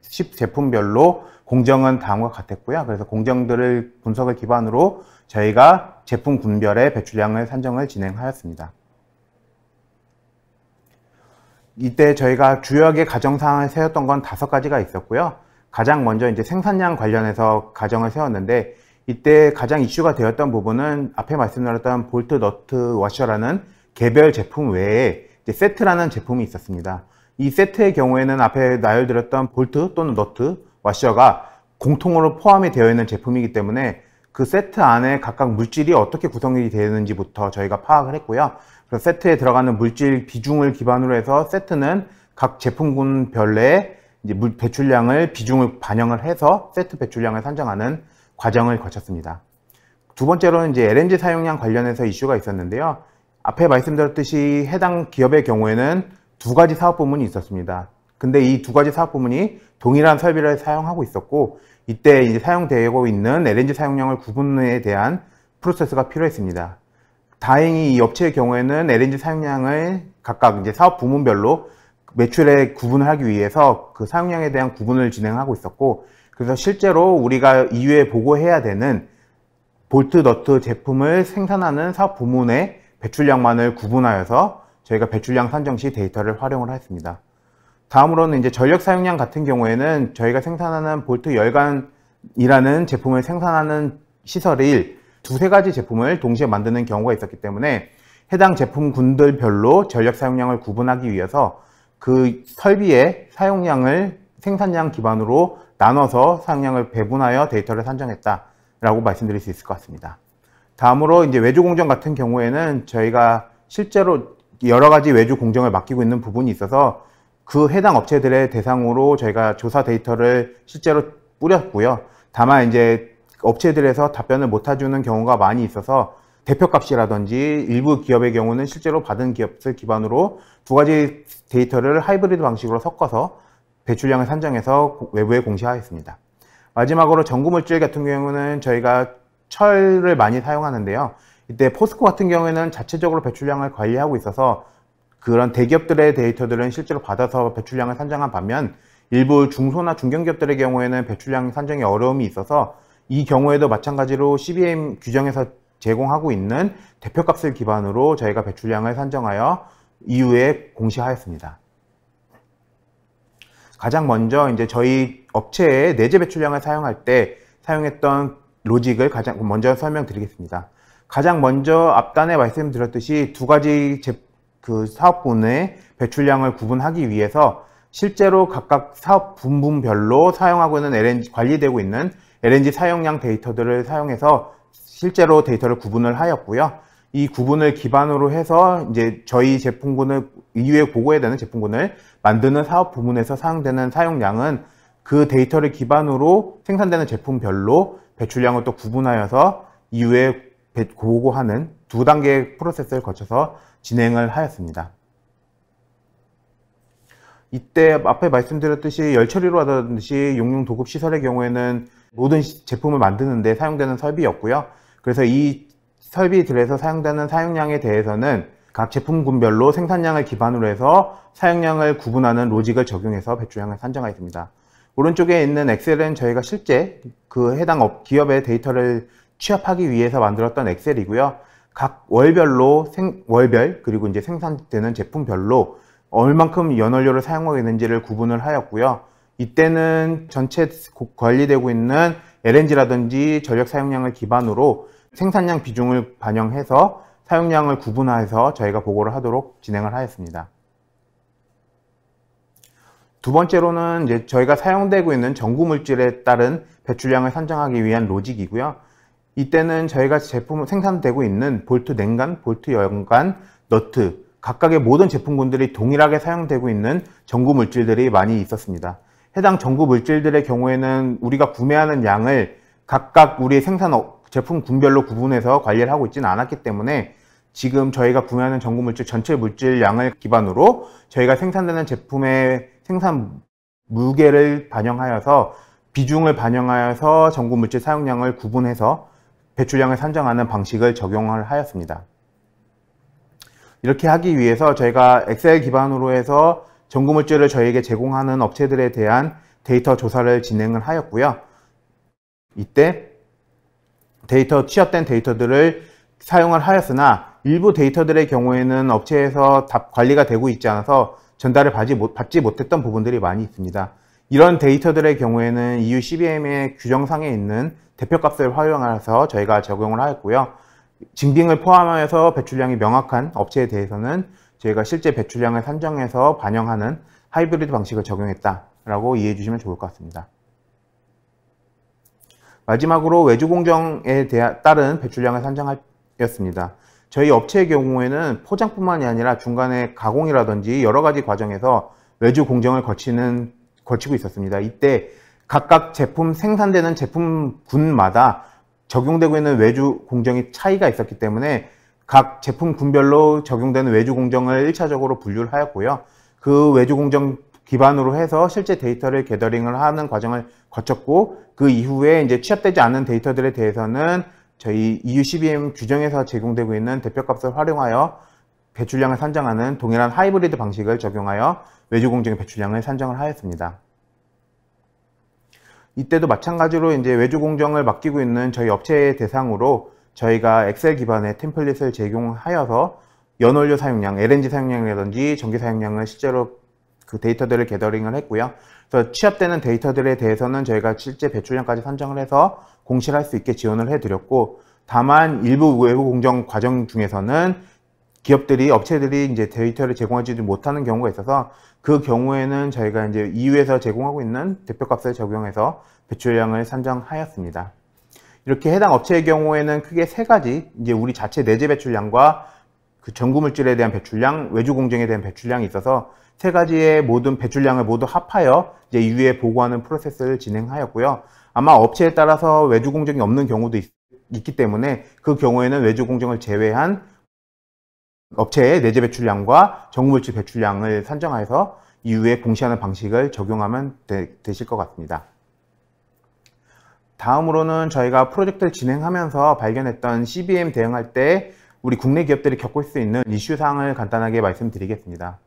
식 제품별로 공정은 다음과 같았고요. 그래서 공정들을 분석을 기반으로 저희가 제품 군별의 배출량을 산정을 진행하였습니다. 이때 저희가 주역의 가정상을 세웠던 건 다섯 가지가 있었고요. 가장 먼저 이제 생산량 관련해서 가정을 세웠는데 이때 가장 이슈가 되었던 부분은 앞에 말씀드렸던 볼트 너트 워셔라는 개별 제품 외에 세트라는 제품이 있었습니다. 이 세트의 경우에는 앞에 나열드렸던 볼트 또는 너트 워셔가 공통으로 포함이 되어 있는 제품이기 때문에 그 세트 안에 각각 물질이 어떻게 구성이 되는지부터 저희가 파악을 했고요. 그래서 세트에 들어가는 물질 비중을 기반으로 해서 세트는 각 제품군별의 이제 물 배출량을 비중을 반영을 해서 세트 배출량을 산정하는 과정을 거쳤습니다. 두 번째로는 이제 LNG 사용량 관련해서 이슈가 있었는데요. 앞에 말씀드렸듯이 해당 기업의 경우에는 두 가지 사업 부문이 있었습니다. 근데 이 두 가지 사업 부문이 동일한 설비를 사용하고 있었고 이때 이제 사용되고 있는 LNG 사용량을 구분에 대한 프로세스가 필요했습니다. 다행히 이 업체의 경우에는 LNG 사용량을 각각 이제 사업 부문별로 매출의 구분을 하기 위해서 그 사용량에 대한 구분을 진행하고 있었고 그래서 실제로 우리가 이외에 보고해야 되는 볼트 너트 제품을 생산하는 사업 부문의 배출량만을 구분하여서 저희가 배출량 산정 시 데이터를 활용을 했습니다. 다음으로는 이제 전력 사용량 같은 경우에는 저희가 생산하는 볼트 열간이라는 제품을 생산하는 시설일 두세 가지 제품을 동시에 만드는 경우가 있었기 때문에 해당 제품군들별로 전력 사용량을 구분하기 위해서 그 설비의 사용량을 생산량 기반으로 나눠서 상향을 배분하여 데이터를 산정했다 라고 말씀드릴 수 있을 것 같습니다. 다음으로 이제 외주 공정 같은 경우에는 저희가 실제로 여러 가지 외주 공정을 맡기고 있는 부분이 있어서 그 해당 업체들의 대상으로 저희가 조사 데이터를 실제로 뿌렸고요. 다만 이제 업체들에서 답변을 못 해주는 경우가 많이 있어서 대표값이라든지 일부 기업의 경우는 실제로 받은 기업을 기반으로 두 가지 데이터를 하이브리드 방식으로 섞어서 배출량을 산정해서 외부에 공시하였습니다. 마지막으로 전구물질 같은 경우는 저희가 철을 많이 사용하는데요. 이때 포스코 같은 경우에는 자체적으로 배출량을 관리하고 있어서 그런 대기업들의 데이터들은 실제로 받아서 배출량을 산정한 반면 일부 중소나 중견기업들의 경우에는 배출량 산정에 어려움이 있어서 이 경우에도 마찬가지로 CBM 규정에서 제공하고 있는 대표값을 기반으로 저희가 배출량을 산정하여 이후에 공시하였습니다. 가장 먼저 이제 저희 업체의 내재 배출량을 사용할 때 사용했던 로직을 가장 먼저 설명드리겠습니다. 가장 먼저 앞단에 말씀드렸듯이 두 가지 제, 그 사업군의 배출량을 구분하기 위해서 실제로 각각 사업 분분별로 사용하고 있는 LNG 관리되고 있는 LNG 사용량 데이터들을 사용해서 실제로 데이터를 구분을 하였고요. 이 구분을 기반으로 해서 이제 저희 제품군을 이외에 보고해야 되는 제품군을 만드는 사업 부문에서 사용되는 사용량은 그 데이터를 기반으로 생산되는 제품별로 배출량을 또 구분하여서 이후에 보고하는 두 단계의 프로세스를 거쳐서 진행을 하였습니다. 이때 앞에 말씀드렸듯이 열처리로 하듯이 용융 도급 시설의 경우에는 모든 제품을 만드는데 사용되는 설비였고요. 그래서 이 설비들에서 사용되는 사용량에 대해서는 각 제품군별로 생산량을 기반으로 해서 사용량을 구분하는 로직을 적용해서 배출량을 산정하였습니다. 오른쪽에 있는 엑셀은 저희가 실제 그 해당 기업의 데이터를 취합하기 위해서 만들었던 엑셀이고요. 각 월별로 생, 월별 그리고 이제 생산되는 제품별로 얼만큼 연원료를 사용하고있는지를 구분을 하였고요. 이때는 전체 관리되고 있는 LNG라든지 전력 사용량을 기반으로 생산량 비중을 반영해서 사용량을 구분화해서 저희가 보고를 하도록 진행을 하였습니다. 두 번째로는 이제 저희가 사용되고 있는 전구 물질에 따른 배출량을 산정하기 위한 로직이고요. 이때는 저희가 제품 생산되고 있는 볼트 냉간, 볼트 연간, 너트 각각의 모든 제품군들이 동일하게 사용되고 있는 전구 물질들이 많이 있었습니다. 해당 전구 물질들의 경우에는 우리가 구매하는 양을 각각 우리 생산 제품군별로 구분해서 관리를 하고 있지는 않았기 때문에 지금 저희가 구매하는 전구 물질 전체 물질 양을 기반으로 저희가 생산되는 제품의 생산 무게를 반영하여서 비중을 반영하여서 전구 물질 사용량을 구분해서 배출량을 산정하는 방식을 적용을 하였습니다. 이렇게 하기 위해서 저희가 엑셀 기반으로 해서 전구 물질을 저희에게 제공하는 업체들에 대한 데이터 조사를 진행을 하였고요. 이때 데이터 취합된 데이터들을 사용을 하였으나 일부 데이터들의 경우에는 업체에서 답 관리가 되고 있지 않아서 전달을 받지, 못, 했던 부분들이 많이 있습니다. 이런 데이터들의 경우에는 EU CBM의 규정상에 있는 대표값을 활용해서 저희가 적용을 하였고요. 증빙을 포함해서 배출량이 명확한 업체에 대해서는 저희가 실제 배출량을 산정해서 반영하는 하이브리드 방식을 적용했다라고 이해해 주시면 좋을 것 같습니다. 마지막으로 외주 공정에 따른 배출량을 산정하였습니다. 저희 업체의 경우에는 포장뿐만이 아니라 중간에 가공이라든지 여러 가지 과정에서 외주 공정을 거치는 거치고 있었습니다. 이때 각각 제품 생산되는 제품군마다 적용되고 있는 외주 공정이 차이가 있었기 때문에 각 제품군별로 적용되는 외주 공정을 1차적으로 분류를 하였고요. 그 외주 공정 기반으로 해서 실제 데이터를 게더링을 하는 과정을 거쳤고 그 이후에 이제 취합되지 않은 데이터들에 대해서는 저희 EU CBM 규정에서 제공되고 있는 대표값을 활용하여 배출량을 산정하는 동일한 하이브리드 방식을 적용하여 외주 공정의 배출량을 산정을 하였습니다. 이때도 마찬가지로 이제 외주 공정을 맡기고 있는 저희 업체의 대상으로 저희가 엑셀 기반의 템플릿을 제공하여서 연원료 사용량, LNG 사용량이라든지 전기 사용량을 실제로 그 데이터들을 게더링을 했고요. 그래서 취합되는 데이터들에 대해서는 저희가 실제 배출량까지 산정을 해서 공시할 를수 있게 지원을 해드렸고 다만 일부 외부 공정 과정 중에서는 기업들이 업체들이 이제 데이터를 제공하지 못하는 경우가 있어서 그 경우에는 저희가 이제 EU에서 제공하고 있는 대표값을 적용해서 배출량을 산정하였습니다. 이렇게 해당 업체의 경우에는 크게 세 가지 이제 우리 자체 내재 배출량과 그 전구물질에 대한 배출량, 외주 공정에 대한 배출량이 있어서 세 가지의 모든 배출량을 모두 합하여 이제 이유에 보고하는 프로세스를 진행하였고요. 아마 업체에 따라서 외주 공정이 없는 경우도 있, 기 때문에 그 경우에는 외주 공정을 제외한 업체의 내재 배출량과 정물질 배출량을 산정해서 이후에공시하는 방식을 적용하면 되, 되실 것 같습니다. 다음으로는 저희가 프로젝트를 진행하면서 발견했던 CBM 대응할 때 우리 국내 기업들이 겪을 수 있는 이슈사항을 간단하게 말씀드리겠습니다.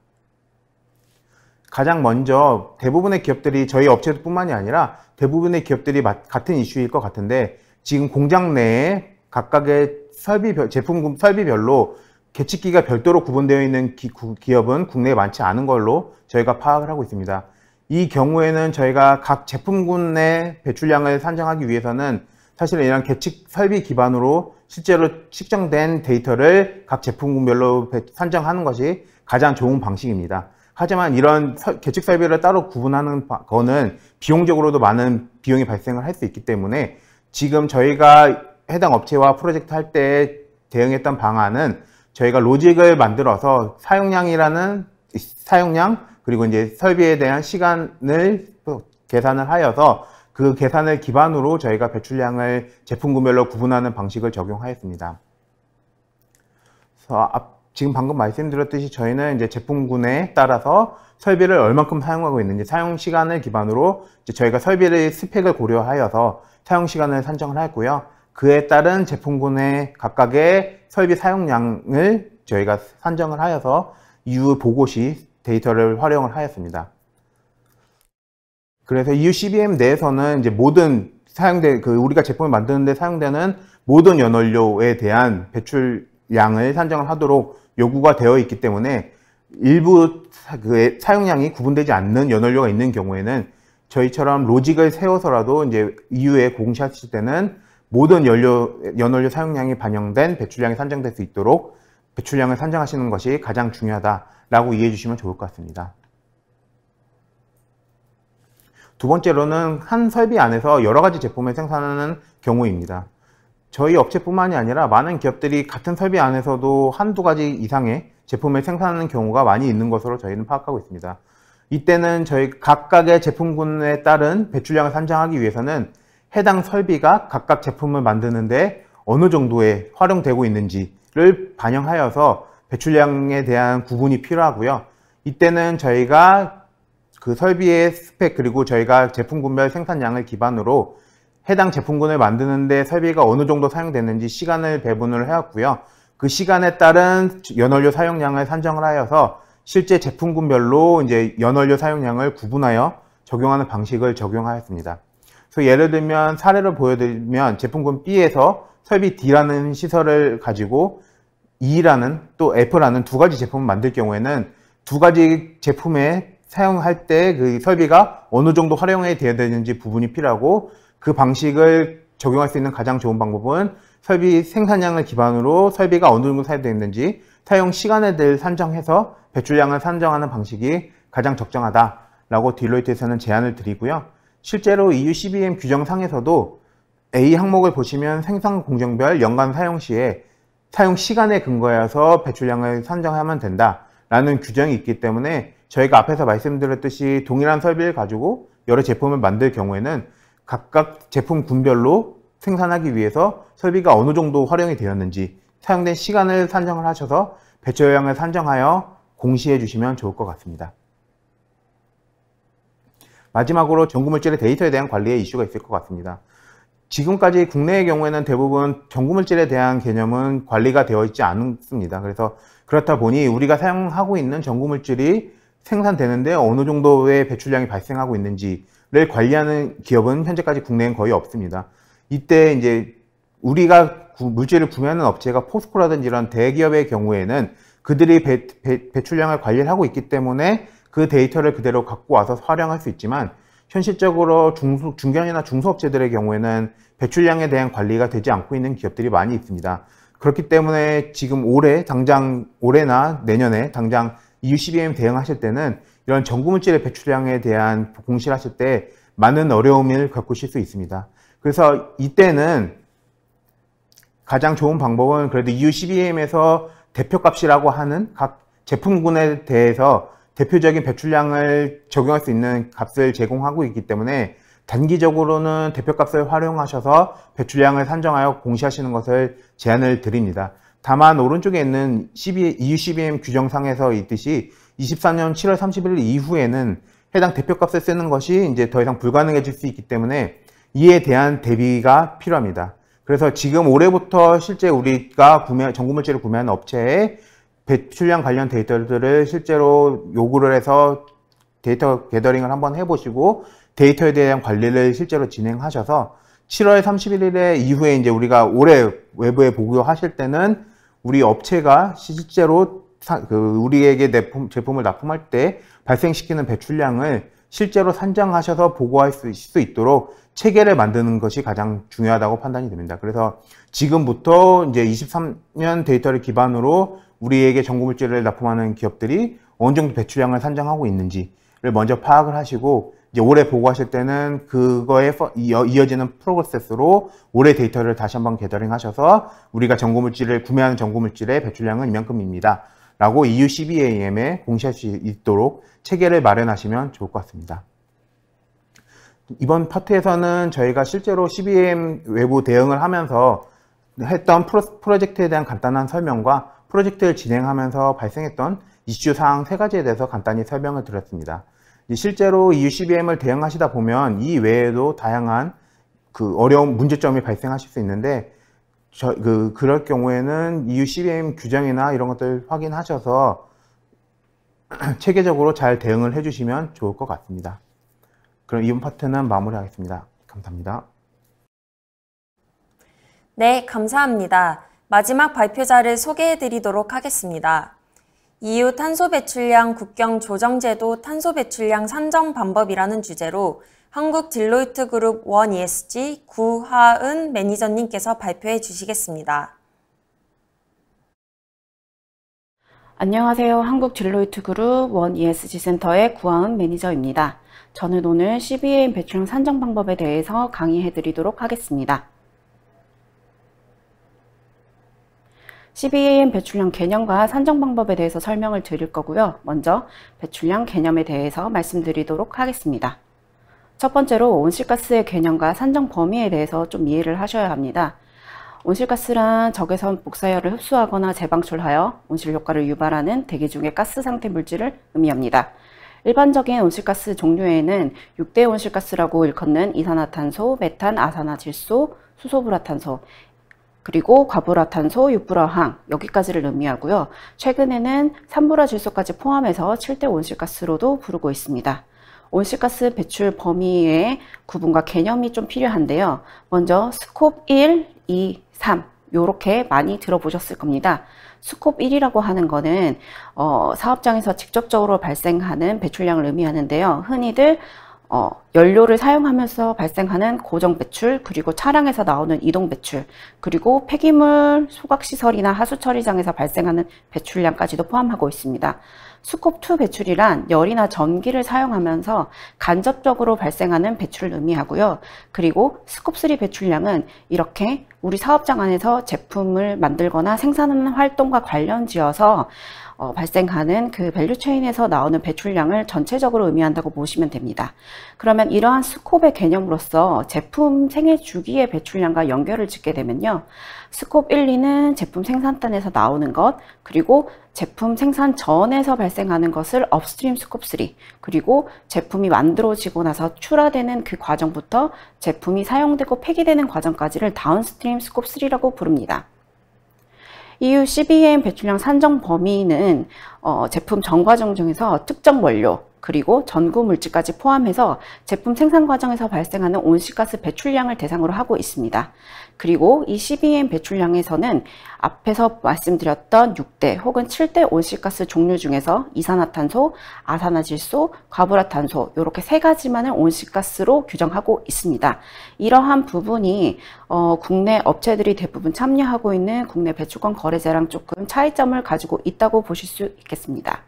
가장 먼저 대부분의 기업들이 저희 업체뿐만이 아니라 대부분의 기업들이 같은 이슈일 것 같은데 지금 공장 내에 각각의 설비 제품 설비별로 개측기가 별도로 구분되어 있는 기, 업은 국내에 많지 않은 걸로 저희가 파악을 하고 있습니다. 이 경우에는 저희가 각 제품군의 배출량을 산정하기 위해서는 사실 이런 계측 설비 기반으로 실제로 측정된 데이터를 각 제품군별로 산정하는 것이 가장 좋은 방식입니다. 하지만 이런 계측 설비를 따로 구분하는 거는 비용적으로도 많은 비용이 발생을 할 수 있기 때문에 지금 저희가 해당 업체와 프로젝트 할 때 대응했던 방안은 저희가 로직을 만들어서 사용량이라는 사용량 그리고 이제 설비에 대한 시간을 계산을 하여서 그 계산을 기반으로 저희가 배출량을 제품구별로 구분하는 방식을 적용하였습니다. 그래서 지금 방금 말씀드렸듯이 저희는 이제 제품군에 따라서 설비를 얼만큼 사용하고 있는지 사용 시간을 기반으로 저희가 설비의 스펙을 고려하여서 사용 시간을 산정을 하고요. 그에 따른 제품군의 각각의 설비 사용량을 저희가 산정을 하여서 이후 보고 시 데이터를 활용을 하였습니다. 그래서 EU CBM 내에서는 이제 모든 사용된 그 우리가 제품을 만드는데 사용되는 모든 연원료에 대한 배출량을 산정을 하도록 요구가 되어 있기 때문에 일부 그 사용량이 구분되지 않는 연원료가 있는 경우에는 저희처럼 로직을 세워서라도 이제 EU에 공시하실 때는 모든 연료, 연원료 사용량이 반영된 배출량이 산정될 수 있도록 배출량을 산정하시는 것이 가장 중요하다라고 이해해 주시면 좋을 것 같습니다. 두 번째로는 한 설비 안에서 여러 가지 제품을 생산하는 경우입니다. 저희 업체뿐만이 아니라 많은 기업들이 같은 설비 안에서도 한두 가지 이상의 제품을 생산하는 경우가 많이 있는 것으로 저희는 파악하고 있습니다. 이때는 저희 각각의 제품군에 따른 배출량을 산정하기 위해서는 해당 설비가 각각 제품을 만드는데 어느 정도에 활용되고 있는지를 반영하여서 배출량에 대한 구분이 필요하고요. 이때는 저희가 그 설비의 스펙 그리고 저희가 제품군별 생산량을 기반으로 해당 제품군을 만드는데 설비가 어느 정도 사용됐는지 시간을 배분을 해왔고요. 그 시간에 따른 연원료 사용량을 산정을 하여서 실제 제품군별로 이제 연원료 사용량을 구분하여 적용하는 방식을 적용하였습니다. 그래서 예를 들면 사례를 보여드리면 제품군 B에서 설비 D라는 시설을 가지고 E라는 또 F라는 두 가지 제품을 만들 경우에는 두 가지 제품에 사용할 때 그 설비가 어느 정도 활용이 되어야 되는지 부분이 필요하고 그 방식을 적용할 수 있는 가장 좋은 방법은 설비 생산량을 기반으로 설비가 어느 정도 사용되는지 사용 시간에 대해 산정해서 배출량을 산정하는 방식이 가장 적정하다라고 딜로이트에서는 제안을 드리고요. 실제로 EU CBM 규정상에서도 A 항목을 보시면 생산 공정별 연간 사용 시에 사용 시간에 근거하여서 배출량을 산정하면 된다라는 규정이 있기 때문에 저희가 앞에서 말씀드렸듯이 동일한 설비를 가지고 여러 제품을 만들 경우에는 각각 제품 군별로 생산하기 위해서 설비가 어느 정도 활용이 되었는지 사용된 시간을 산정을 하셔서 배치 요량을 산정하여 공시해 주시면 좋을 것 같습니다. 마지막으로 전구물질의 데이터에 대한 관리의 이슈가 있을 것 같습니다. 지금까지 국내의 경우에는 대부분 전구물질에 대한 개념은 관리가 되어 있지 않습니다. 그래서 그렇다 보니 우리가 사용하고 있는 전구물질이 생산되는데 어느 정도의 배출량이 발생하고 있는지 를 관리하는 기업은 현재까지 국내엔 거의 없습니다. 이때 이제 우리가 물질을 구매하는 업체가 포스코라든지 이런 대기업의 경우에는 그들이 배, 배 출량을 관리를 하고 있기 때문에 그 데이터를 그대로 갖고 와서 활용할 수 있지만 현실적으로 중소, 중견이나 중소업체들의 경우에는 배출량에 대한 관리가 되지 않고 있는 기업들이 많이 있습니다. 그렇기 때문에 지금 올해 당장 올해나 내년에 당장 e UCBM 대응하실 때는 이런 전구물질의 배출량에 대한 공시를 하실 때 많은 어려움을 겪으실 수 있습니다. 그래서 이때는 가장 좋은 방법은 그래도 e u c b m 에서 대표값이라고 하는 각 제품군에 대해서 대표적인 배출량을 적용할 수 있는 값을 제공하고 있기 때문에 단기적으로는 대표값을 활용하셔서 배출량을 산정하여 공시하시는 것을 제안을 드립니다. 다만 오른쪽에 있는 EU CBM 규정상에서 있듯이 24년 7월 31일 이후에는 해당 대표값을 쓰는 것이 이제 더 이상 불가능해질 수 있기 때문에 이에 대한 대비가 필요합니다. 그래서 지금 올해부터 실제 우리가 구매, 전구물질을 구매한 업체에 배출량 관련 데이터들을 실제로 요구를 해서 데이터 게더링을 한번 해보시고 데이터에 대한 관리를 실제로 진행하셔서 7월 31일에 이후에 이제 우리가 올해 외부에 보고하실 때는 우리 업체가 실제로 그 우리에게 제품을 납품할 때 발생시키는 배출량을 실제로 산정하셔서 보고할 수, 수 있도록 체계를 만드는 것이 가장 중요하다고 판단이 됩니다. 그래서 지금부터 이제 23년 데이터를 기반으로 우리에게 전구물질을 납품하는 기업들이 어느 정도 배출량을 산정하고 있는지를 먼저 파악을 하시고 이제 올해 보고하실 때는 그거에 이어, 지는 프로세스로 올해 데이터를 다시 한번 게더링 하셔서 우리가 전고물질을 구매하는 전고물질의 배출량은 이만큼입니다. 라고 EU CBAM에 공시할 수 있도록 체계를 마련하시면 좋을 것 같습니다. 이번 파트에서는 저희가 실제로 CBM a 외부 대응을 하면서 했던 프로젝트에 대한 간단한 설명과 프로젝트를 진행하면서 발생했던 이슈 사항 세 가지에 대해서 간단히 설명을 드렸습니다. 실제로 u CBM을 대응하시다 보면 이 외에도 다양한 그 어려운 문제점이 발생하실 수 있는데 저, 그, 그럴 경우에는 EU CBM 규정이나 이런 것들 확인하셔서 체계적으로 잘 대응을 해주시면 좋을 것 같습니다. 그럼 이번 파트는 마무리하겠습니다. 감사합니다. 네, 감사합니다. 마지막 발표자를 소개해 드리도록 하겠습니다. EU 탄소 배출량 국경 조정제도 탄소 배출량 산정 방법이라는 주제로 한국 딜로이트 그룹 원 ESG 구하은 매니저님께서 발표해 주시겠습니다. 안녕하세요. 한국 딜로이트 그룹 원 ESG 센터의 구하은 매니저입니다. 저는 오늘 CBAM 배출량 산정 방법에 대해서 강의해 드리도록 하겠습니다. 12AM 배출량 개념과 산정 방법에 대해서 설명을 드릴 거고요. 먼저 배출량 개념에 대해서 말씀드리도록 하겠습니다. 첫 번째로 온실가스의 개념과 산정 범위에 대해서 좀 이해를 하셔야 합니다. 온실가스란 적외선 복사열을 흡수하거나 재방출하여 온실효과를 유발하는 대기 중의 가스 상태 물질을 의미합니다. 일반적인 온실가스 종류에는 6대 온실가스라고 일컫는 이산화탄소, 메탄, 아산화질소, 수소불화탄소, 그리고 과부라 탄소, 유불라항 여기까지를 의미하고요. 최근에는 산불화 질소까지 포함해서 7대 온실가스로도 부르고 있습니다. 온실가스 배출 범위의 구분과 개념이 좀 필요한데요. 먼저 스콥 1, 2, 3 이렇게 많이 들어보셨을 겁니다. 스콥 1이라고 하는 거는 어, 사업장에서 직접적으로 발생하는 배출량을 의미하는데요. 흔히들 어, 연료를 사용하면서 발생하는 고정 배출, 그리고 차량에서 나오는 이동 배출, 그리고 폐기물 소각시설이나 하수처리장에서 발생하는 배출량까지도 포함하고 있습니다. 스콥2 배출이란 열이나 전기를 사용하면서 간접적으로 발생하는 배출을 의미하고요. 그리고 스콥3 배출량은 이렇게 우리 사업장 안에서 제품을 만들거나 생산하는 활동과 관련 지어서 어, 발생하는 그 밸류체인에서 나오는 배출량을 전체적으로 의미한다고 보시면 됩니다. 그러면 이러한 스콥의 개념으로서 제품 생애 주기의 배출량과 연결을 짓게 되면요. 스콥 1, 2는 제품 생산단에서 나오는 것, 그리고 제품 생산 전에서 발생하는 것을 업스트림 스콥 3, 그리고 제품이 만들어지고 나서 출하되는 그 과정부터 제품이 사용되고 폐기되는 과정까지를 다운스트림 스콥 3라고 부릅니다. EU CBM 배출량 산정 범위는 어, 제품 전과정 중에서 특정 원료, 그리고 전구 물질까지 포함해서 제품 생산 과정에서 발생하는 온실가스 배출량을 대상으로 하고 있습니다. 그리고 이 CBM 배출량에서는 앞에서 말씀드렸던 6대 혹은 7대 온실가스 종류 중에서 이산화탄소, 아산화질소, 과불화탄소 이렇게 세 가지만을 온실가스로 규정하고 있습니다. 이러한 부분이 어, 국내 업체들이 대부분 참여하고 있는 국내 배출권 거래제랑 조금 차이점을 가지고 있다고 보실 수 있겠습니다.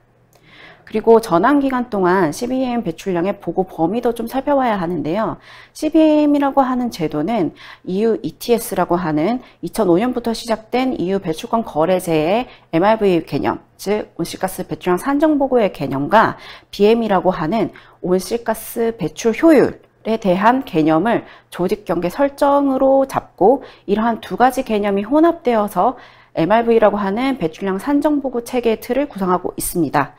그리고 전환 기간 동안 CBM 배출량의 보고 범위도 좀 살펴봐야 하는데요. CBM이라고 하는 제도는 EU ETS라고 하는 2005년부터 시작된 EU 배출권 거래제의 MRV 개념, 즉 온실가스 배출량 산정 보고의 개념과 BM이라고 하는 온실가스 배출 효율 에 대한 개념을 조직 경계 설정으로 잡고 이러한 두 가지 개념이 혼합되어서 MRV라고 하는 배출량 산정 보고 체계 의 틀을 구성하고 있습니다.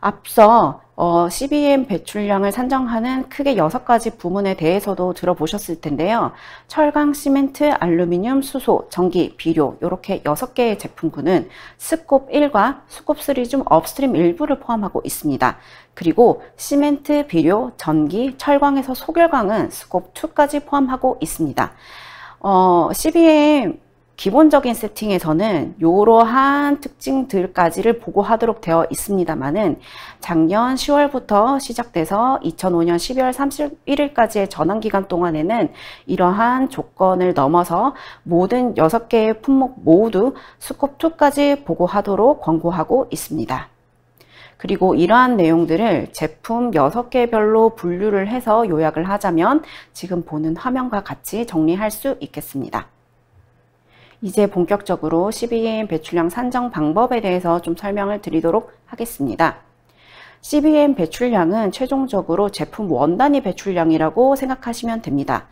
앞서 어, CBM 배출량을 산정하는 크게 6가지 부문에 대해서도 들어보셨을 텐데요. 철강, 시멘트, 알루미늄, 수소, 전기, 비료 이렇게 6개의 제품군은 스콥 1과 스콥 3중 업스트림 일부를 포함하고 있습니다. 그리고 시멘트, 비료, 전기, 철강에서 소결광은 스콥 2까지 포함하고 있습니다. 어, CBM 기본적인 세팅에서는 이러한 특징들까지를 보고하도록 되어 있습니다만은 작년 10월부터 시작돼서 2005년 12월 31일까지의 전환 기간 동안에는 이러한 조건을 넘어서 모든 6개의 품목 모두 스콥2까지 보고하도록 권고하고 있습니다. 그리고 이러한 내용들을 제품 6개별로 분류를 해서 요약을 하자면 지금 보는 화면과 같이 정리할 수 있겠습니다. 이제 본격적으로 c b m 배출량 산정 방법에 대해서 좀 설명을 드리도록 하겠습니다. CBM 배출량은 최종적으로 제품 원단위 배출량이라고 생각하시면 됩니다.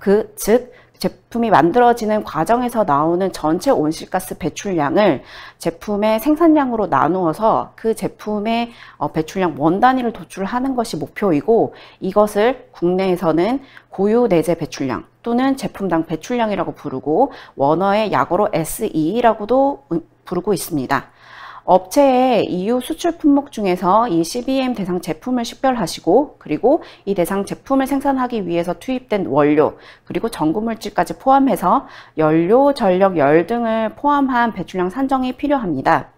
그, 즉, 제품이 만들어지는 과정에서 나오는 전체 온실가스 배출량을 제품의 생산량으로 나누어서 그 제품의 어, 배출량 원단위를 도출하는 것이 목표이고 이것을 국내에서는 고유 내재 배출량, 또는 제품당 배출량이라고 부르고 원어의 약어로 SE라고도 음, 부르고 있습니다. 업체의 EU 수출 품목 중에서 이 CBM 대상 제품을 식별하시고 그리고 이 대상 제품을 생산하기 위해서 투입된 원료 그리고 전구물질까지 포함해서 연료, 전력, 열 등을 포함한 배출량 산정이 필요합니다.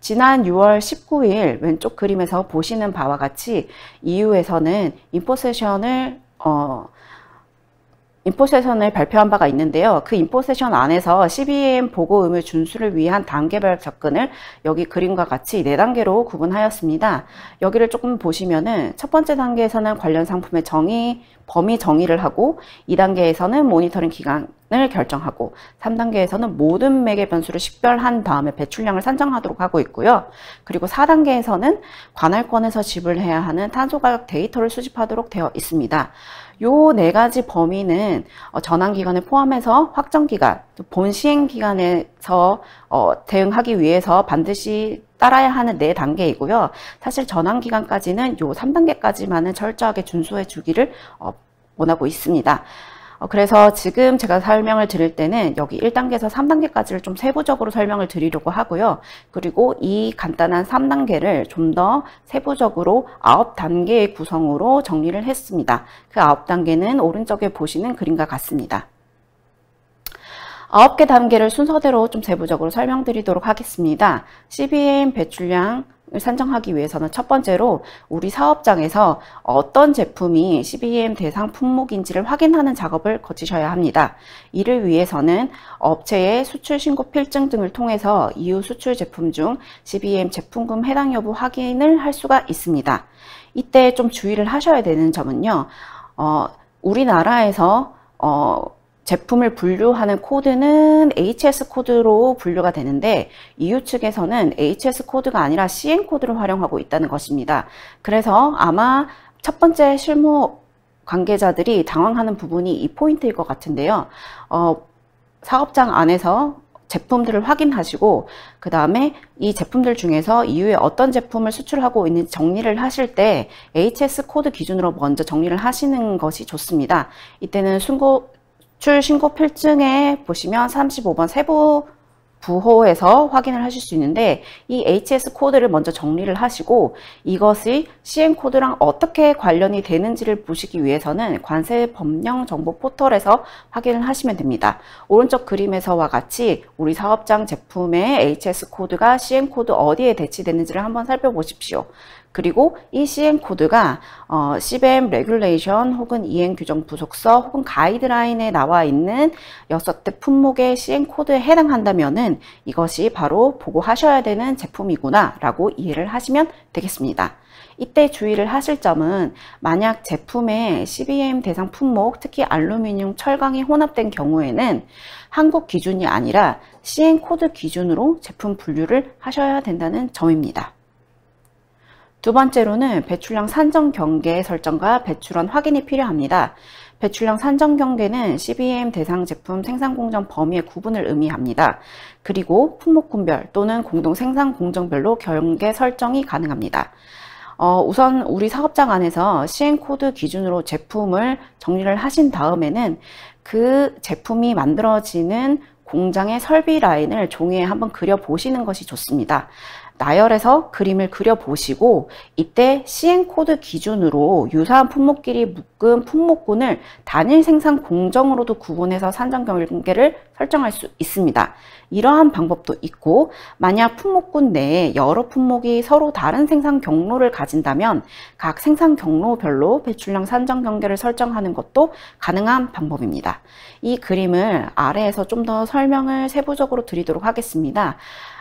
지난 6월 19일 왼쪽 그림에서 보시는 바와 같이 EU에서는 인포세션을 어, 인포세션을 발표한 바가 있는데요. 그 인포세션 안에서 CBM 보고 의무 준수를 위한 단계별 접근을 여기 그림과 같이 4단계로 구분하였습니다. 여기를 조금 보시면은 첫 번째 단계에서는 관련 상품의 정의, 범위 정의를 하고 2단계에서는 모니터링 기간을 결정하고 3단계에서는 모든 매개 변수를 식별한 다음에 배출량을 산정하도록 하고 있고요. 그리고 4단계에서는 관할권에서 지불해야 하는 탄소 가격 데이터를 수집하도록 되어 있습니다. 요네 가지 범위는 어, 전환 기간을 포함해서 확정 기간, 본 시행 기간에서 어, 대응하기 위해서 반드시 따라야 하는 네 단계이고요. 사실 전환 기간까지는 요 3단계까지만은 철저하게 준수해 주기를 어, 원하고 있습니다. 어, 그래서 지금 제가 설명을 드릴 때는 여기 1단계에서 3단계까지를 좀 세부적으로 설명을 드리려고 하고요. 그리고 이 간단한 3단계를 좀 더 세부적으로 9단계의 구성으로 정리를 했습니다. 그 9단계는 오른쪽에 보시는 그림과 같습니다. 9개 단계를 순서대로 좀 세부적으로 설명드리도록 하겠습니다. CBM 배출량, 산정하기 위해서는 첫 번째로 우리 사업장에서 어떤 제품이 c b m 대상 품목인지를 확인하는 작업을 거치셔야 합니다. 이를 위해서는 업체의 수출 신고 필증 등을 통해서 이후 수출 제품 중 c b m 제품금 해당 여부 확인을 할 수가 있습니다. 이때 좀 주의를 하셔야 되는 점은요. 어, 우리나라에서 어, 제품을 분류하는 코드는 HS 코드로 분류가 되는데 EU 측에서는 HS 코드가 아니라 CN 코드를 활용하고 있다는 것입니다. 그래서 아마 첫 번째 실무 관계자들이 당황하는 부분이 이 포인트일 것 같은데요. 어, 사업장 안에서 제품들을 확인하시고 그 다음에 이 제품들 중에서 이후에 어떤 제품을 수출하고 있는지 정리를 하실 때 HS 코드 기준으로 먼저 정리를 하시는 것이 좋습니다. 이때는 순고, 출신고 필증에 보시면 35번 세부 부호에서 확인을 하실 수 있는데 이 HS 코드를 먼저 정리를 하시고 이것이 CN 코드랑 어떻게 관련이 되는지를 보시기 위해서는 관세 법령 정보 포털에서 확인을 하시면 됩니다. 오른쪽 그림에서와 같이 우리 사업장 제품의 HS 코드가 CN 코드 어디에 대치되는지를 한번 살펴보십시오. 그리고 이 e CN 코드가 어, CBM 레귤레이션 혹은 이행 e 규정 부속서 혹은 가이드라인에 나와 있는 6대 품목의 CN 코드에 해당한다면은 이것이 바로 보고하셔야 되는 제품이구나라고 이해를 하시면 되겠습니다. 이때 주의를 하실 점은 만약 제품에 CBM 대상 품목 특히 알루미늄 철강이 혼합된 경우에는 한국 기준이 아니라 CN 코드 기준으로 제품 분류를 하셔야 된다는 점입니다. 두 번째로는 배출량 산정 경계 설정과 배출원 확인이 필요합니다. 배출량 산정 경계는 CBM 대상 제품 생산 공정 범위의 구분을 의미합니다. 그리고 품목군별 또는 공동 생산 공정별로 경계 설정이 가능합니다. 어, 우선 우리 사업장 안에서 시행코드 기준으로 제품을 정리를 하신 다음에는 그 제품이 만들어지는 공장의 설비 라인을 종이에 한번 그려보시는 것이 좋습니다. 나열해서 그림을 그려보시고 이때 시행코드 기준으로 유사한 품목끼리 묶은 품목군을 단일 생산 공정으로도 구분해서 산정 경계를 설정할 수 있습니다. 이러한 방법도 있고 만약 품목군 내에 여러 품목이 서로 다른 생산 경로를 가진다면 각 생산 경로별로 배출량 산정 경계를 설정하는 것도 가능한 방법입니다. 이 그림을 아래에서 좀 더 설명을 세부적으로 드리도록 하겠습니다.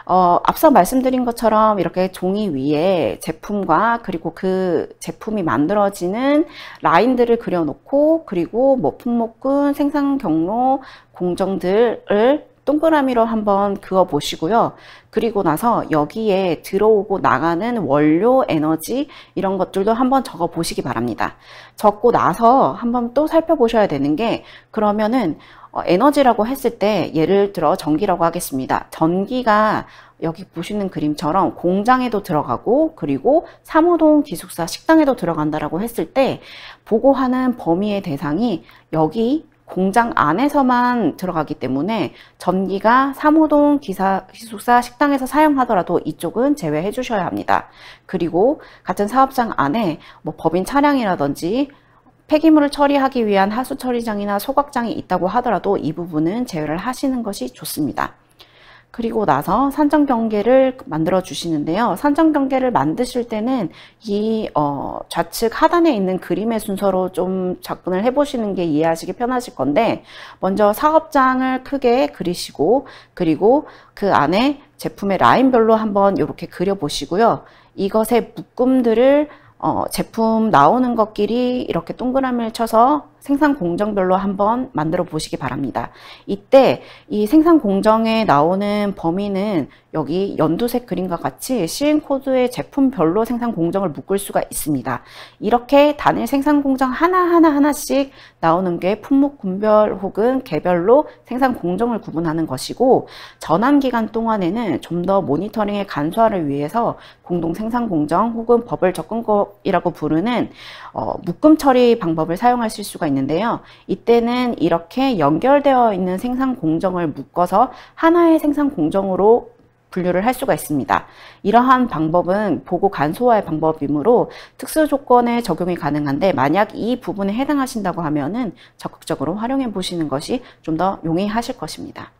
어, 앞서 말씀드린 것처럼 이렇게 종이 위에 제품과 그리고 그 제품이 만들어지는 라인들을 그려놓고 그리고 뭐 품목군, 생산 경로, 공정들을 동그라미로 한번 그어 보시고요. 그리고 나서 여기에 들어오고 나가는 원료, 에너지 이런 것들도 한번 적어 보시기 바랍니다. 적고 나서 한번 또 살펴보셔야 되는 게 그러면은 어, 에너지라고 했을 때 예를 들어 전기라고 하겠습니다. 전기가 여기 보시는 그림처럼 공장에도 들어가고 그리고 사무동 기숙사 식당에도 들어간다라고 했을 때 보고하는 범위의 대상이 여기 공장 안에서만 들어가기 때문에 전기가 3호동 기사, 기숙사 식당에서 사용하더라도 이쪽은 제외해 주셔야 합니다. 그리고 같은 사업장 안에 뭐 법인 차량이라든지 폐기물을 처리하기 위한 하수처리장이나 소각장이 있다고 하더라도 이 부분은 제외를 하시는 것이 좋습니다. 그리고 나서 산정 경계를 만들어 주시는데요. 산정 경계를 만드실 때는 이 어, 좌측 하단에 있는 그림의 순서로 좀 접근을 해보시는 게 이해하시기 편하실 건데 먼저 사업장을 크게 그리시고 그리고 그 안에 제품의 라인별로 한번 이렇게 그려보시고요. 이것의 묶음들을 어, 제품 나오는 것끼리 이렇게 동그라미를 쳐서 생산 공정별로 한번 만들어 보시기 바랍니다. 이때 이 생산 공정에 나오는 범위는 여기 연두색 그림과 같이 시행 코드의 제품별로 생산 공정을 묶을 수가 있습니다. 이렇게 단일 생산 공정 하나하나 하나씩 나오는 게 품목 분별 혹은 개별로 생산 공정을 구분하는 것이고 전환 기간 동안에는 좀 더 모니터링의 간소화를 위해서 공동 생산 공정 혹은 버블 접근법이라고 부르는 어, 묶음 처리 방법을 사용하실 수가 있는데요. 이때는 이렇게 연결되어 있는 생산 공정을 묶어서 하나의 생산 공정으로 분류를 할 수가 있습니다. 이러한 방법은 보고 간소화의 방법이므로 특수 조건에 적용이 가능한데 만약 이 부분에 해당하신다고 하면은 적극적으로 활용해 보시는 것이 좀 더 용이하실 것입니다.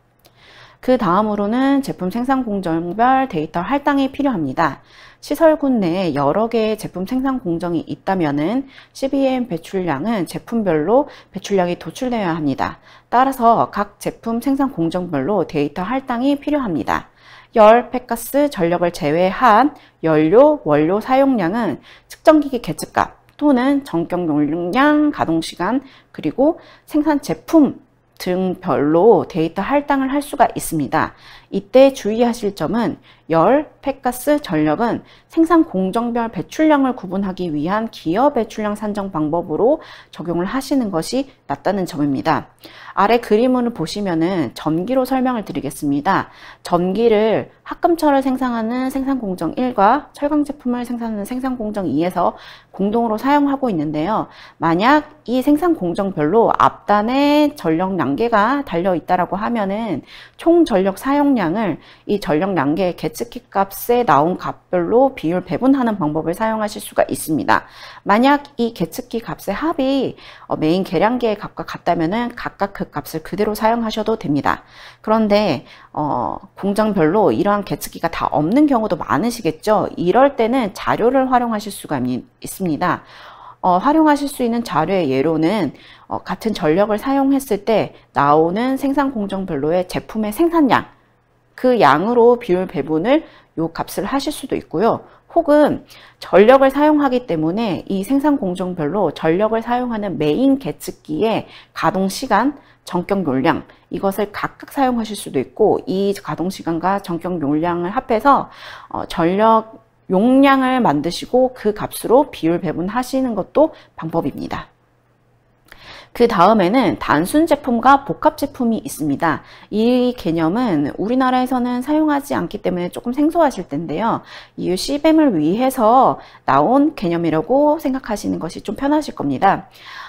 그 다음으로는 제품 생산 공정별 데이터 할당이 필요합니다. 시설군 내에 여러 개의 제품 생산 공정이 있다면은 CBM 배출량은 제품별로 배출량이 도출되어야 합니다. 따라서 각 제품 생산 공정별로 데이터 할당이 필요합니다. 열, 폐가스, 전력을 제외한 연료, 원료 사용량은 측정기기 개체값 또는 정격 용량, 가동시간, 그리고 생산 제품 등별로 데이터 할당을 할 수가 있습니다. 이때 주의하실 점은 열, 폐가스, 전력은 생산 공정별 배출량을 구분하기 위한 기업 배출량 산정 방법으로 적용을 하시는 것이 낫다는 점입니다. 아래 그림을 보시면은 전기로 설명을 드리겠습니다. 전기를 합금철을 생산하는 생산공정 1과 철강 제품을 생산하는 생산공정 2에서 공동으로 사용하고 있는데요. 만약 이 생산공정별로 앞단에 전력 낭계가 달려 있다라고 하면은 총 전력 사용량을 이 전력 낭계의 개 예측키 값에 나온 값별로 비율 배분하는 방법을 사용하실 수가 있습니다. 만약 이계측기 값의 합이 어, 메인 계량계의 값과 같다면 각각 그 값을 그대로 사용하셔도 됩니다. 그런데 어, 공장별로 이러한 계측기가 다 없는 경우도 많으시겠죠. 이럴 때는 자료를 활용하실 수가 있습니다. 어, 활용하실 수 있는 자료의 예로는 어, 같은 전력을 사용했을 때 나오는 생산 공정별로의 제품의 생산량 그 양으로 비율 배분을 요 값을 하실 수도 있고요. 혹은 전력을 사용하기 때문에 이 생산 공정별로 전력을 사용하는 메인 계측기의 가동 시간, 전격 용량 이것을 각각 사용하실 수도 있고 이 가동 시간과 전격 용량을 합해서 어, 전력 용량을 만드시고 그 값으로 비율 배분하시는 것도 방법입니다. 그 다음에는 단순 제품과 복합 제품이 있습니다. 이 개념은 우리나라에서는 사용하지 않기 때문에 조금 생소하실 텐데요. 이 CBAM을 위해서 나온 개념이라고 생각하시는 것이 좀 편하실 겁니다.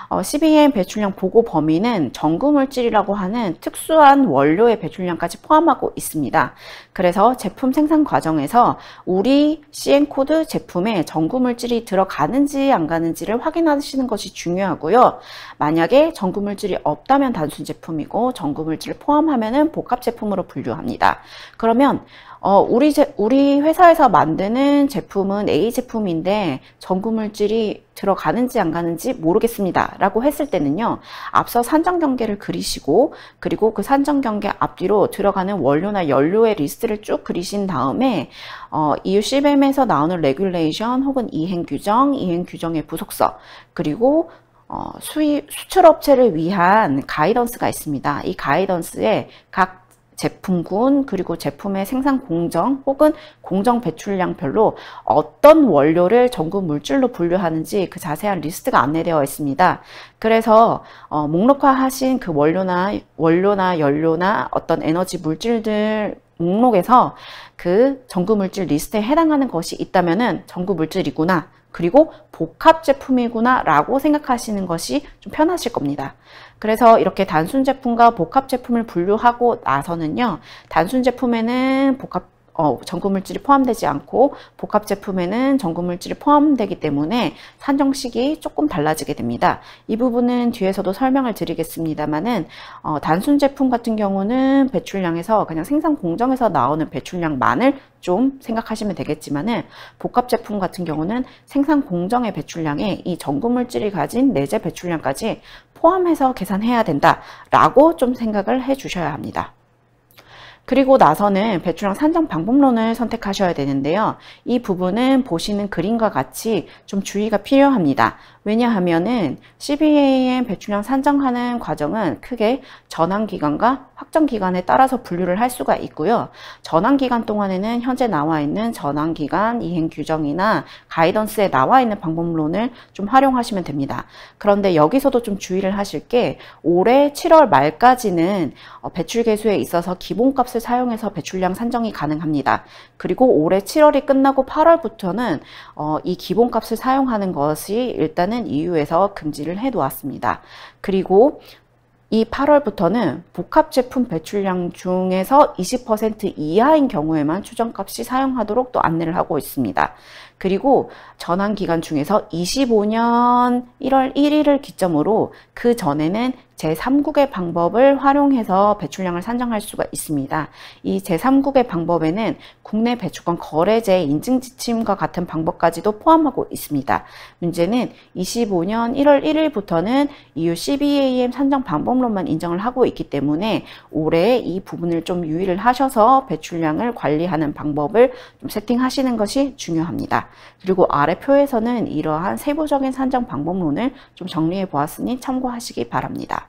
어, CBM 배출량 보고 범위는 전구물질이라고 하는 특수한 원료의 배출량까지 포함하고 있습니다. 그래서 제품 생산 과정에서 우리 CN코드 제품에 전구물질이 들어가는지 안 가는지를 확인하시는 것이 중요하고요. 만약에 전구물질이 없다면 단순 제품이고 전구물질을 포함하면 복합 제품으로 분류합니다. 그러면 어, 우리, 제, 우리 회사에서 만드는 제품은 A 제품인데 전구물질이 들어가는지 안 가는지 모르겠습니다. 라고 했을 때는요. 앞서 산정 경계를 그리시고 그리고 그 산정 경계 앞뒤로 들어가는 원료나 연료의 리스트를 쭉 그리신 다음에 어, EU CBM에서 나오는 레귤레이션 혹은 이행 규정, 이행 규정의 부속서 그리고 어, 수입, 수출업체를 위한 가이던스가 있습니다. 이 가이던스에 각 제품군 그리고 제품의 생산 공정 혹은 공정 배출량별로 어떤 원료를 전구 물질로 분류하는지 그 자세한 리스트가 안내되어 있습니다. 그래서 어, 목록화하신 그 원료나 원료나 연료나 어떤 에너지 물질들 목록에서 그 전구 물질 리스트에 해당하는 것이 있다면은 전구 물질이구나 그리고 복합 제품이구나 라고 생각하시는 것이 좀 편하실 겁니다. 그래서 이렇게 단순 제품과 복합 제품을 분류하고 나서는요. 단순 제품에는 복합 어, 전구물질이 포함되지 않고 복합 제품에는 전구물질이 포함되기 때문에 산정식이 조금 달라지게 됩니다. 이 부분은 뒤에서도 설명을 드리겠습니다만은 어, 단순 제품 같은 경우는 배출량에서 그냥 생산 공정에서 나오는 배출량만을 좀 생각하시면 되겠지만은 복합 제품 같은 경우는 생산 공정의 배출량에 이 전구물질이 가진 내재 배출량까지 포함해서 계산해야 된다라고 좀 생각을 해 주셔야 합니다. 그리고 나서는 배출량 산정 방법론을 선택하셔야 되는데요. 이 부분은 보시는 그림과 같이 좀 주의가 필요합니다. 왜냐하면은 CBAM 배출량 산정하는 과정은 크게 전환기간과 확정기간에 따라서 분류를 할 수가 있고요. 전환기간 동안에는 현재 나와 있는 전환기간 이행 규정이나 가이던스에 나와 있는 방법론을 좀 활용하시면 됩니다. 그런데 여기서도 좀 주의를 하실 게 올해 7월 말까지는 어, 배출 개수에 있어서 기본값을 사용해서 배출량 산정이 가능합니다. 그리고 올해 7월이 끝나고 8월부터는 어, 이 기본값을 사용하는 것이 일단은 EU에서 금지를 해 놓았습니다. 그리고 이 8월부터는 복합 제품 배출량 중에서 20% 이하인 경우에만 추정값이 사용하도록 또 안내를 하고 있습니다. 그리고 전환 기간 중에서 25년 1월 1일을 기점으로 그 전에는 제3국의 방법을 활용해서 배출량을 산정할 수가 있습니다. 이 제3국의 방법에는 국내 배출권 거래제 인증 지침과 같은 방법까지도 포함하고 있습니다. 문제는 25년 1월 1일부터는 EU CBAM 산정 방법론만 인정을 하고 있기 때문에 올해 이 부분을 좀 유의를 하셔서 배출량을 관리하는 방법을 좀 세팅하시는 것이 중요합니다. 그리고 아래 표에서는 이러한 세부적인 산정 방법론을 좀 정리해 보았으니 참고하시기 바랍니다.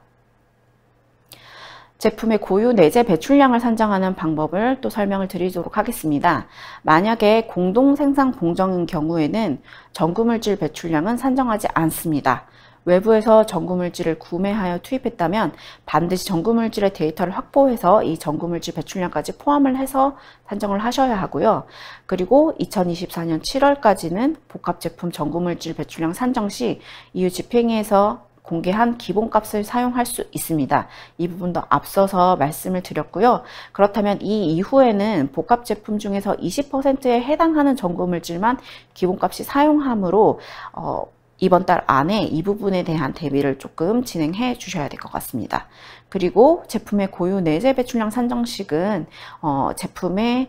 제품의 고유 내재 배출량을 산정하는 방법을 또 설명을 드리도록 하겠습니다. 만약에 공동 생산 공정인 경우에는 정구물질 배출량은 산정하지 않습니다. 외부에서 전구물질을 구매하여 투입했다면 반드시 전구물질의 데이터를 확보해서 이 전구물질 배출량까지 포함을 해서 산정을 하셔야 하고요. 그리고 2024년 7월까지는 복합제품 전구물질 배출량 산정 시 이후 집행위에서 공개한 기본값을 사용할 수 있습니다. 이 부분도 앞서서 말씀을 드렸고요. 그렇다면 이 이후에는 복합 제품 중에서 20%에 해당하는 전구물질만 기본값이 사용하므로 어, 이번 달 안에 이 부분에 대한 대비를 조금 진행해 주셔야 될 것 같습니다. 그리고 제품의 고유 내재 배출량 산정식은 어, 제품의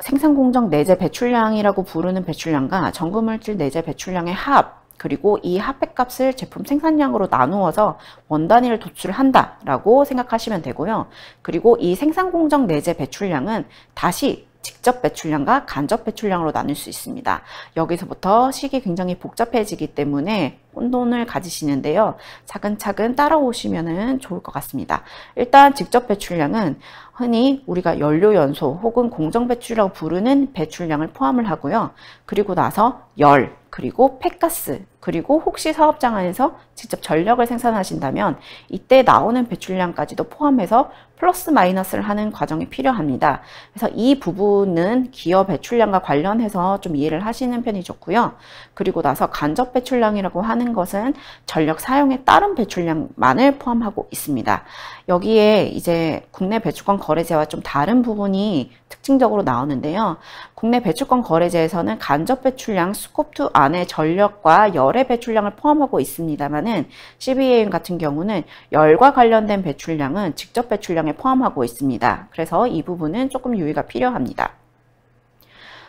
생산공정 내재 배출량이라고 부르는 배출량과 전구물질 내재 배출량의 합 그리고 이합백값을 제품 생산량으로 나누어서 원단위를 도출한다라고 생각하시면 되고요. 그리고 이 생산공정 내재 배출량은 다시 직접 배출량과 간접 배출량으로 나눌 수 있습니다. 여기서부터 식이 굉장히 복잡해지기 때문에 혼돈을 가지시는데요. 차근차근 따라오시면 좋을 것 같습니다. 일단 직접 배출량은 흔히 우리가 연료연소 혹은 공정배출이라고 부르는 배출량을 포함을 하고요. 그리고 나서 열, 그리고 폐가스, 그리고 혹시 사업장 안에서 직접 전력을 생산하신다면 이때 나오는 배출량까지도 포함해서 플러스 마이너스를 하는 과정이 필요합니다. 그래서 이 부분은 기업 배출량과 관련해서 좀 이해를 하시는 편이 좋고요. 그리고 나서 간접 배출량이라고 하는 것은 전력 사용에 따른 배출량만을 포함하고 있습니다. 여기에 이제 국내 배출권 거래제와 좀 다른 부분이 특징적으로 나오는데요. 국내 배출권 거래제에서는 간접 배출량 스코프 안에 전력과 열의 배출량을 포함하고 있습니다만은 CBAM 같은 경우는 열과 관련된 배출량은 직접 배출량에 포함하고 있습니다. 그래서 이 부분은 조금 유의가 필요합니다.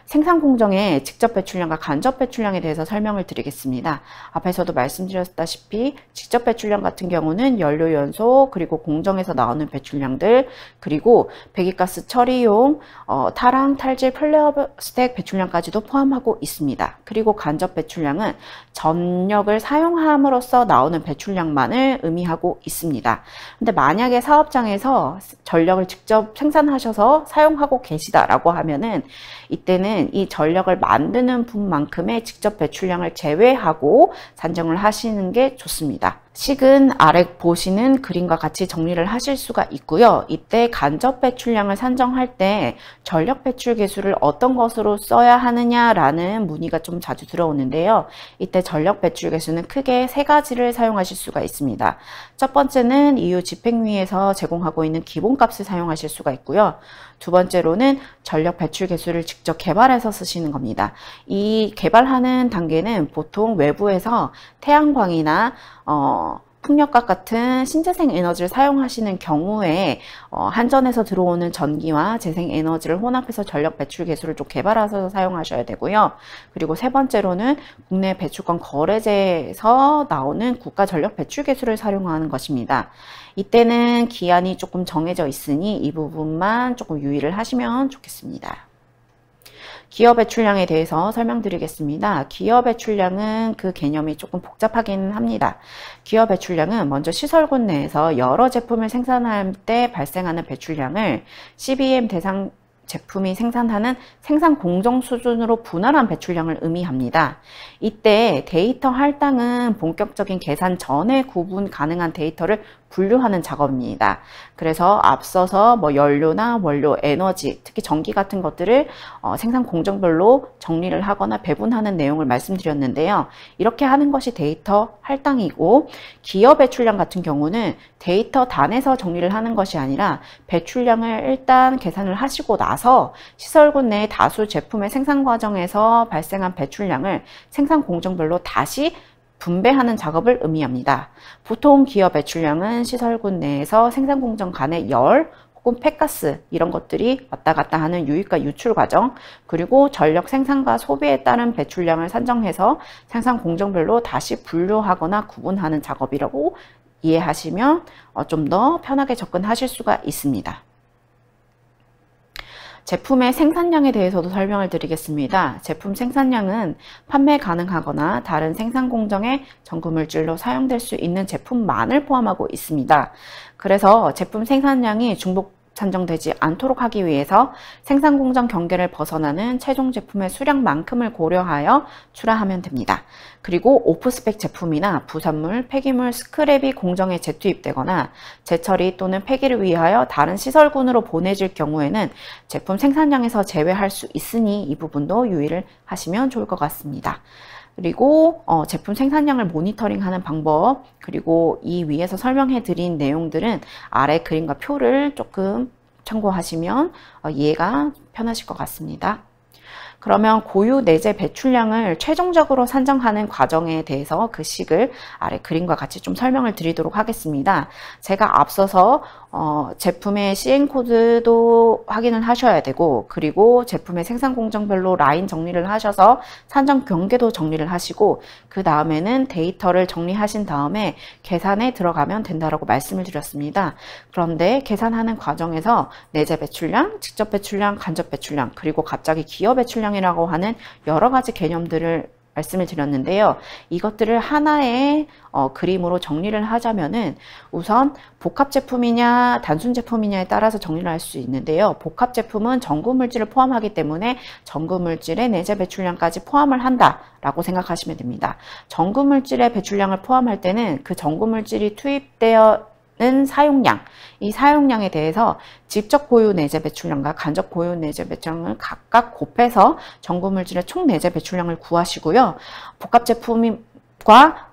생산 공정의 직접 배출량과 간접 배출량에 대해서 설명을 드리겠습니다. 앞에서도 말씀드렸다시피 직접 배출량 같은 경우는 연료 연소 그리고 공정에서 나오는 배출량들 그리고 배기가스 처리용 어, 타랑 탈질 플레어스택 배출량까지도 포함하고 있습니다. 그리고 간접 배출량은 전력을 사용함으로써 나오는 배출량만을 의미하고 있습니다. 근데 만약에 사업장에서 전력을 직접 생산하셔서 사용하고 계시다라고 하면은 이때는 이 전력을 만드는 분만큼의 직접 배출량을 제외하고 산정을 하시는 게 좋습니다. 식은 아래 보시는 그림과 같이 정리를 하실 수가 있고요. 이때 간접 배출량을 산정할 때 전력 배출 개수를 어떤 것으로 써야 하느냐라는 문의가 좀 자주 들어오는데요. 이때 전력 배출 개수는 크게 세 가지를 사용하실 수가 있습니다. 첫 번째는 EU 집행위에서 제공하고 있는 기본값을 사용하실 수가 있고요. 두 번째로는 전력 배출 개수를 직접 개발해서 쓰시는 겁니다. 이 개발하는 단계는 보통 외부에서 태양광이나 어, 풍력과 같은 신재생 에너지를 사용하시는 경우에 어, 한전에서 들어오는 전기와 재생 에너지를 혼합해서 전력 배출 개수를 좀 개발해서 사용하셔야 되고요. 그리고 세 번째로는 국내 배출권 거래제에서 나오는 국가 전력 배출 개수를 사용하는 것입니다. 이때는 기한이 조금 정해져 있으니 이 부분만 조금 유의를 하시면 좋겠습니다. 기업 배출량에 대해서 설명드리겠습니다. 기업 배출량은 그 개념이 조금 복잡하긴 합니다. 기업 배출량은 먼저 시설군 내에서 여러 제품을 생산할 때 발생하는 배출량을 CBM 대상 제품이 생산하는 생산 공정 수준으로 분할한 배출량을 의미합니다. 이때 데이터 할당은 본격적인 계산 전에 구분 가능한 데이터를 분류하는 작업입니다. 그래서 앞서서 뭐 연료나 원료, 에너지, 특히 전기 같은 것들을 어, 생산 공정별로 정리를 하거나 배분하는 내용을 말씀드렸는데요. 이렇게 하는 것이 데이터 할당이고 기업 배출량 같은 경우는 데이터 단에서 정리를 하는 것이 아니라 배출량을 일단 계산을 하시고 나서 시설군 내 다수 제품의 생산 과정에서 발생한 배출량을 생산 공정별로 다시 분배하는 작업을 의미합니다. 보통 기업 배출량은 시설군 내에서 생산공정 간의 열 혹은 폐가스 이런 것들이 왔다 갔다 하는 유입과 유출 과정 그리고 전력 생산과 소비에 따른 배출량을 산정해서 생산공정별로 다시 분류하거나 구분하는 작업이라고 이해하시면 어, 좀더 편하게 접근하실 수가 있습니다. 제품의 생산량에 대해서도 설명을 드리겠습니다. 제품 생산량은 판매 가능하거나 다른 생산 공정의 전구 물질로 사용될 수 있는 제품만을 포함하고 있습니다. 그래서 제품 생산량이 중복 산정되지 않도록 하기 위해서 생산 공정 경계를 벗어나는 최종 제품의 수량만큼을 고려하여 출하하면 됩니다. 그리고 오프스펙 제품이나 부산물, 폐기물, 스크랩이 공정에 재투입되거나 재처리 또는 폐기를 위하여 다른 시설군으로 보내질 경우에는 제품 생산량에서 제외할 수 있으니 이 부분도 유의를 하시면 좋을 것 같습니다. 그리고 어, 제품 생산량을 모니터링하는 방법 그리고 이 위에서 설명해 드린 내용들은 아래 그림과 표를 조금 참고하시면 어, 이해가 편하실 것 같습니다. 그러면 고유 내재 배출량을 최종적으로 산정하는 과정에 대해서 그 식을 아래 그림과 같이 좀 설명을 드리도록 하겠습니다. 제가 앞서서 어, 제품의 CN 코드도 확인을 하셔야 되고 그리고 제품의 생산 공정별로 라인 정리를 하셔서 산정 경계도 정리를 하시고 그 다음에는 데이터를 정리하신 다음에 계산에 들어가면 된다라고 말씀을 드렸습니다. 그런데 계산하는 과정에서 내재 배출량, 직접 배출량, 간접 배출량 그리고 갑자기 기여 배출량이라고 하는 여러 가지 개념들을 말씀을 드렸는데요. 이것들을 하나의 어, 그림으로 정리를 하자면은 우선 복합 제품이냐 단순 제품이냐에 따라서 정리를 할 수 있는데요. 복합 제품은 전구 물질을 포함하기 때문에 전구 물질의 내재 배출량까지 포함을 한다라고 생각하시면 됩니다. 전구 물질의 배출량을 포함할 때는 그 전구 물질이 투입되어 는 사용량, 이 사용량에 대해서 직접 고유 내재 배출량과 간접 고유 내재 배출량을 각각 곱해서 정구 물질의 총 내재 배출량을 구하시고요. 복합 제품과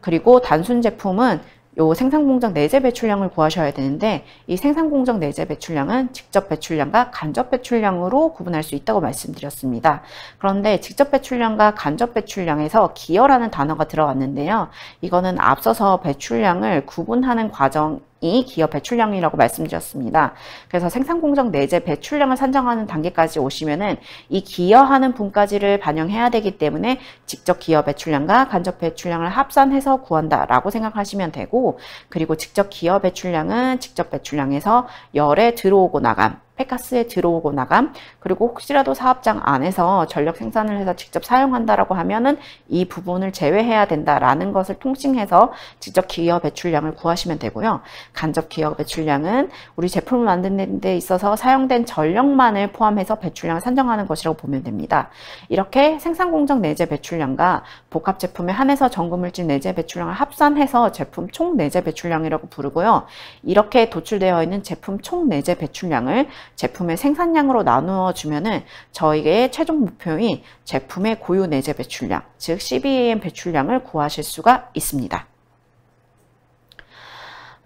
그리고 단순 제품은 요 생산공정 내재 배출량을 구하셔야 되는데 이 생산공정 내재 배출량은 직접 배출량과 간접 배출량으로 구분할 수 있다고 말씀드렸습니다. 그런데 직접 배출량과 간접 배출량에서 기여라는 단어가 들어왔는데요. 이거는 앞서서 배출량을 구분하는 과정 이 기업 배출량이라고 말씀드렸습니다. 그래서 생산공정 내재 배출량을 산정하는 단계까지 오시면은 이 기여하는 분까지를 반영해야 되기 때문에 직접 기여 배출량과 간접 배출량을 합산해서 구한다라고 생각하시면 되고 그리고 직접 기여 배출량은 직접 배출량에서 열에 들어오고 나간 페카스에 들어오고 나감 그리고 혹시라도 사업장 안에서 전력 생산을 해서 직접 사용한다라고 하면은 이 부분을 제외해야 된다라는 것을 통칭해서 직접 기여 배출량을 구하시면 되고요. 간접 기여 배출량은 우리 제품을 만드는 데 있어서 사용된 전력만을 포함해서 배출량을 산정하는 것이라고 보면 됩니다. 이렇게 생산 공정 내재 배출량과 복합 제품에 한해서 전구물질 내재 배출량을 합산해서 제품 총 내재 배출량이라고 부르고요. 이렇게 도출되어 있는 제품 총 내재 배출량을 제품의 생산량으로 나누어 주면은 저에게 최종 목표인 제품의 고유 내재 배출량, 즉 CBAM 배출량을 구하실 수가 있습니다.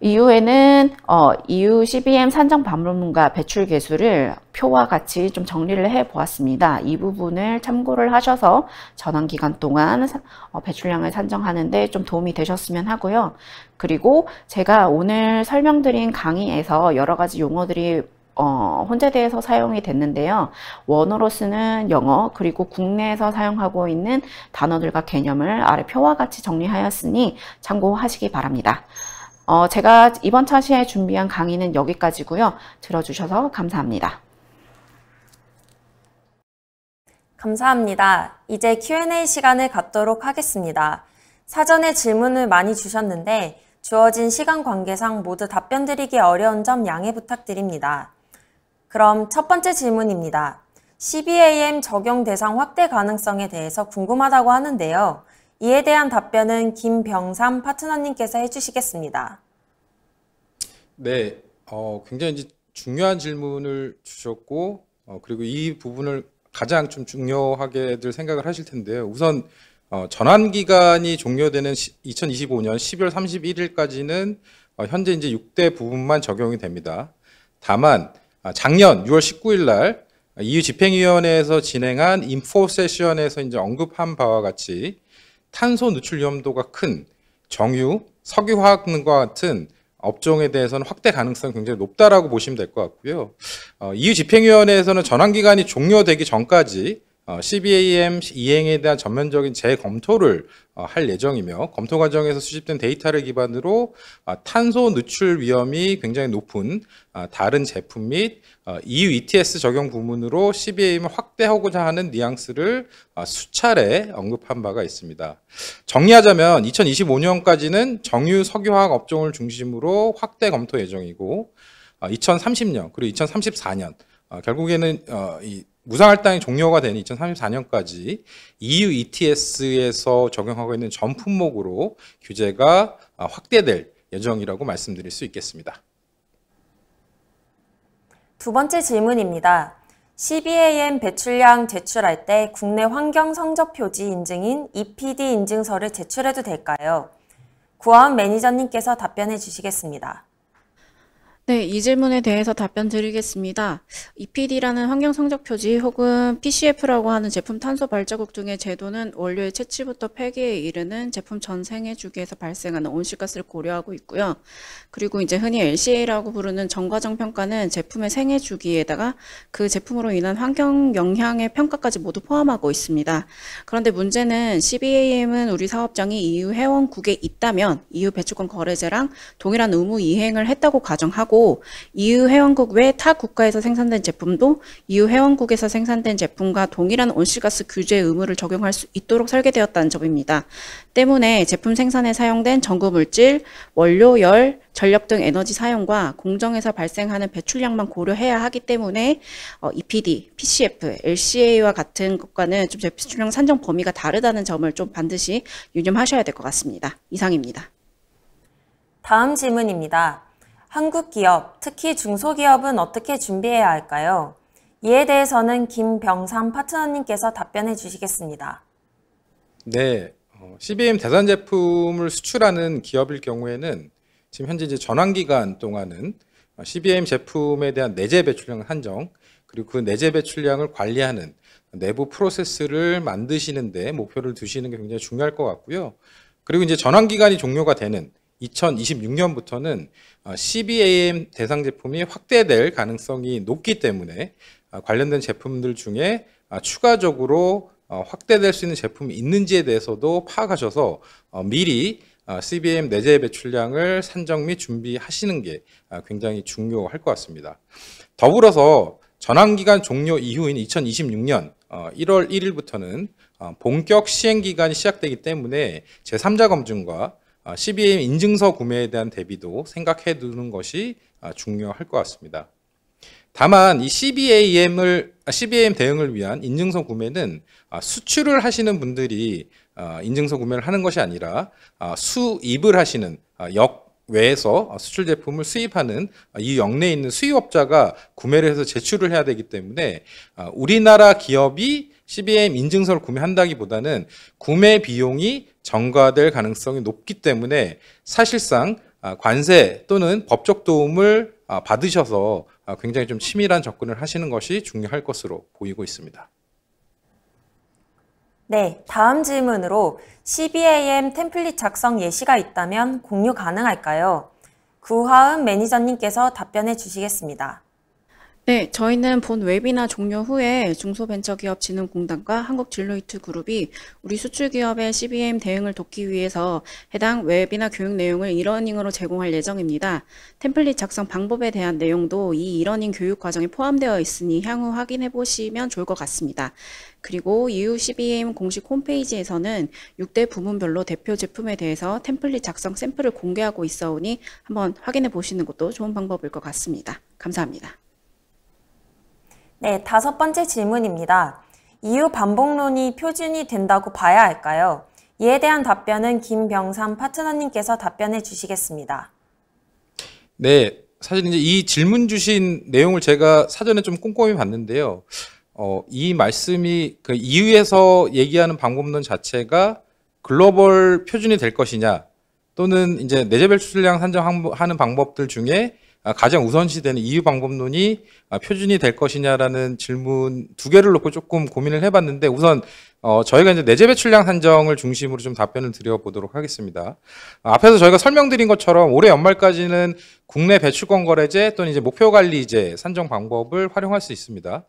이후에는 어, EU CBM 산정 방법론과 배출 개수를 표와 같이 좀 정리를 해 보았습니다. 이 부분을 참고를 하셔서 전환 기간 동안 어, 배출량을 산정하는데 좀 도움이 되셨으면 하고요. 그리고 제가 오늘 설명드린 강의에서 여러 가지 용어들이 어, 혼재돼서 사용이 됐는데요. 원어로쓰는 영어 그리고 국내에서 사용하고 있는 단어들과 개념을 아래 표와 같이 정리하였으니 참고하시기 바랍니다. 어, 제가 이번 차시에 준비한 강의는 여기까지고요. 들어주셔서 감사합니다. 감사합니다. 이제 Q&A 시간을 갖도록 하겠습니다. 사전에 질문을 많이 주셨는데 주어진 시간 관계상 모두 답변 드리기 어려운 점 양해 부탁드립니다. 그럼 첫 번째 질문입니다. CBAM 적용 대상 확대 가능성에 대해서 궁금하다고 하는데요. 이에 대한 답변은 김병삼 파트너님께서 해주시겠습니다. 네, 어, 굉장히 이제 중요한 질문을 주셨고 어, 그리고 이 부분을 가장 좀 중요하게들 생각을 하실 텐데요. 우선 어, 전환 기간이 종료되는 시, 2025년 12월 31일까지는 어, 현재 이제 6대 부분만 적용이 됩니다. 다만 아, 작년 6월 19일 날 EU 집행위원회에서 진행한 인포 세션에서 이제 언급한 바와 같이 탄소 누출 위험도가 큰 정유, 석유화학 등과 같은 업종에 대해서는 확대 가능성이 굉장히 높다라고 보시면 될 것 같고요. 어, EU 집행위원회에서는 전환기간이 종료되기 전까지 어, CBAM 이행에 대한 전면적인 재검토를 어, 할 예정이며 검토 과정에서 수집된 데이터를 기반으로 어, 탄소 누출 위험이 굉장히 높은 다른 제품 및 EU ETS 적용 부문으로 CBAM을 확대하고자 하는 뉘앙스를 수차례 언급한 바가 있습니다. 정리하자면 2025년까지는 정유 석유화학 업종을 중심으로 확대 검토 예정이고 2030년 그리고 2034년 결국에는 이 무상할당이 종료가 되는 2034년까지 EU ETS에서 적용하고 있는 전 품목으로 규제가 아, 확대될 예정이라고 말씀드릴 수 있겠습니다. 두 번째 질문입니다. CBAM 배출량 제출할 때 국내 환경 성적 표지 인증인 EPD 인증서를 제출해도 될까요? 구하 매니저님께서 답변해 주시겠습니다. 네, 이 질문에 대해서 답변 드리겠습니다. EPD라는 환경 성적 표지 혹은 PCF라고 하는 제품 탄소 발자국 등의 제도는 원료의 채취부터 폐기에 이르는 제품 전생의 주기에서 발생하는 온실가스를 고려하고 있고요. 그리고 이제 흔히 LCA라고 부르는 정과정 평가는 제품의 생애 주기에다가 그 제품으로 인한 환경 영향의 평가까지 모두 포함하고 있습니다. 그런데 문제는 CBAM은 우리 사업장이 EU 회원국에 있다면 EU 배출권 거래제랑 동일한 의무 이행을 했다고 가정하고 하고 EU 회원국 외 타 국가에서 생산된 제품도 EU 회원국에서 생산된 제품과 동일한 온실가스 규제 의무를 적용할 수 있도록 설계되었다는 점입니다. 때문에 제품 생산에 사용된 전구 물질, 원료, 열, 전력 등 에너지 사용과 공정에서 발생하는 배출량만 고려해야 하기 때문에 어, EPD, PCF, LCA와 같은 것과는 좀 배출량 산정 범위가 다르다는 점을 좀 반드시 유념하셔야 될 것 같습니다. 이상입니다. 다음 질문입니다. 한국 기업, 특히 중소기업은 어떻게 준비해야 할까요? 이에 대해서는 김병삼 파트너님께서 답변해 주시겠습니다. 네, 어, CBM 대산 제품을 수출하는 기업일 경우에는 지금 현재 이제 전환 기간 동안은 어, CBM 제품에 대한 내재 배출량 한정 그리고 그 내재 배출량을 관리하는 내부 프로세스를 만드시는데 목표를 두시는 게 굉장히 중요할 것 같고요. 그리고 이제 전환 기간이 종료가 되는 2026년부터는 CBAM 어, 대상 제품이 확대될 가능성이 높기 때문에 어, 관련된 제품들 중에 어, 추가적으로 확대될 수 있는 제품이 있는지에 대해서도 파악하셔서 미리 CBM a 내재 배출량을 산정 및 준비하시는 게 굉장히 중요할 것 같습니다. 더불어서 전환기간 종료 이후인 2026년 1월 1일부터는 본격 시행기간이 시작되기 때문에 제3자 검증과 아, CBM 인증서 구매에 대한 대비도 생각해 두는 것이 아, 중요할 것 같습니다. 다만 이 CBAM을 아, CBAM 대응을 위한 인증서 구매는 수출을 하시는 분들이 인증서 구매를 하는 것이 아니라 수입을 하시는 역 외에서 수출 제품을 수입하는 이 역내에 있는 수입업자가 구매를 해서 제출을 해야 되기 때문에 우리나라 기업이 CBM 인증서를 구매한다기보다는 구매 비용이 전가될 가능성이 높기 때문에 사실상 아, 관세 또는 법적 도움을 아, 받으셔서 아, 굉장히 좀 치밀한 접근을 하시는 것이 중요할 것으로 보이고 있습니다. 네, 다음 질문으로 CBAM 템플릿 작성 예시가 있다면 공유 가능할까요? 구하은 매니저님께서 답변해 주시겠습니다. 네, 저희는 본 웨비나 종료 후에 중소벤처기업진흥공단과 한국진로이트그룹이 우리 수출기업의 CBM 대응을 돕기 위해서 해당 웨비나 교육 내용을 이러닝으로 제공할 예정입니다. 템플릿 작성 방법에 대한 내용도 이 이러닝 교육 과정에 포함되어 있으니 향후 확인해 보시면 좋을 것 같습니다. 그리고 EU CBM 공식 홈페이지에서는 6대 부문별로 대표 제품에 대해서 템플릿 작성 샘플을 공개하고 있어 오니 한번 확인해 보시는 것도 좋은 방법일 것 같습니다. 감사합니다. 네, 다섯 번째 질문입니다. 이유 반복론이 표준이 된다고 봐야 할까요? 이에 대한 답변은 김병삼 파트너님께서 답변해 주시겠습니다. 네, 사실 이제 이 질문 주신 내용을 제가 사전에 좀 꼼꼼히 봤는데요. 어, 이 말씀이 그 이유에서 얘기하는 방법론 자체가 글로벌 표준이 될 것이냐 또는 이제 내재별 수출량 산정하는 방법들 중에 아, 가장 우선시되는 이유 방법론이 아, 표준이 될 것이냐라는 질문 두 개를 놓고 조금 고민을 해봤는데 우선 어, 저희가 이제 내재 배출량 산정을 중심으로 좀 답변을 드려보도록 하겠습니다. 아, 앞에서 저희가 설명드린 것처럼 올해 연말까지는 국내 배출권 거래제 또는 이제 목표 관리제 산정 방법을 활용할 수 있습니다.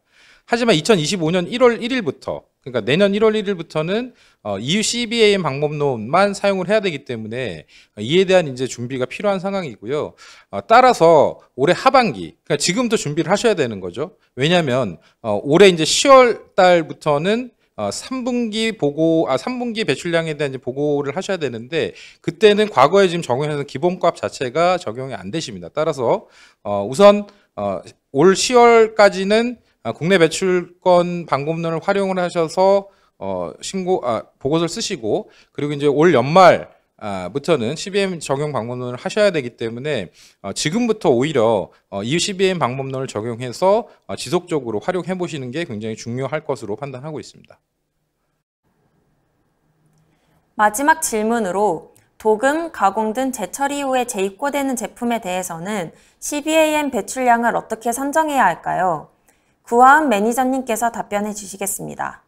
하지만 2025년 1월 1일부터 그러니까 내년 1월 1일부터는 EU 어, CBAM 방법론만 사용을 해야 되기 때문에 이에 대한 이제 준비가 필요한 상황이고요. 어, 따라서 올해 하반기, 그러니까 지금도 준비를 하셔야 되는 거죠. 왜냐하면 어, 올해 이제 10월 달부터는 3분기 보고, 아, 3분기 배출량에 대한 보고를 하셔야 되는데, 그때는 과거에 지금 적용해서 기본값 자체가 적용이 안 되십니다. 따라서, 어, 우선, 어, 올 10월까지는 아, 국내 매출권 방법론을 활용을 하셔서 어, 신고 아, 보고서를 쓰시고 그리고 이제 올 연말 아, 부터는 CBM 적용 방법론을 하셔야 되기 때문에 어, 지금부터 오히려 어, 이 CBM 방법론을 적용해서 어, 지속적으로 활용해 보시는 게 굉장히 중요할 것으로 판단하고 있습니다. 마지막 질문으로 도금, 가공 등 재처리 후에 재입고되는 제품에 대해서는 CBAM 배출량을 어떻게 선정해야 할까요? 구하은 매니저님께서 답변해 주시겠습니다.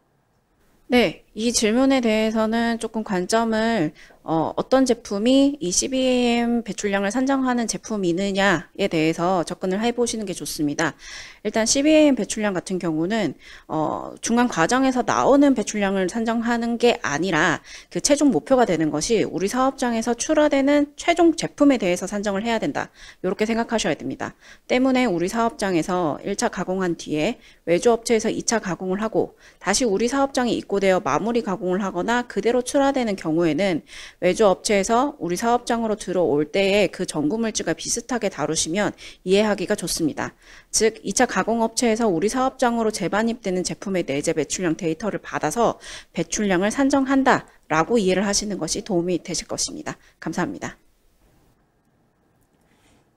네, 이 질문에 대해서는 조금 관점을 어, 어떤 제품이 이 CBM 배출량을 산정하는 제품이느냐에 대해서 접근을 해보시는 게 좋습니다. 일단 CBM 배출량 같은 경우는 어, 중간 과정에서 나오는 배출량을 산정하는 게 아니라 그 최종 목표가 되는 것이 우리 사업장에서 출하되는 최종 제품에 대해서 산정을 해야 된다. 이렇게 생각하셔야 됩니다. 때문에 우리 사업장에서 1차 가공한 뒤에 외주업체에서 2차 가공을 하고 다시 우리 사업장에 입고되어 마무리 가공을 하거나 그대로 출하되는 경우에는 외주 업체에서 우리 사업장으로 들어올 때에 그 전구 물질과 비슷하게 다루시면 이해하기가 좋습니다. 즉 2차 가공업체에서 우리 사업장으로 재반입되는 제품의 내재 배출량 데이터를 받아서 배출량을 산정한다 라고 이해를 하시는 것이 도움이 되실 것입니다. 감사합니다.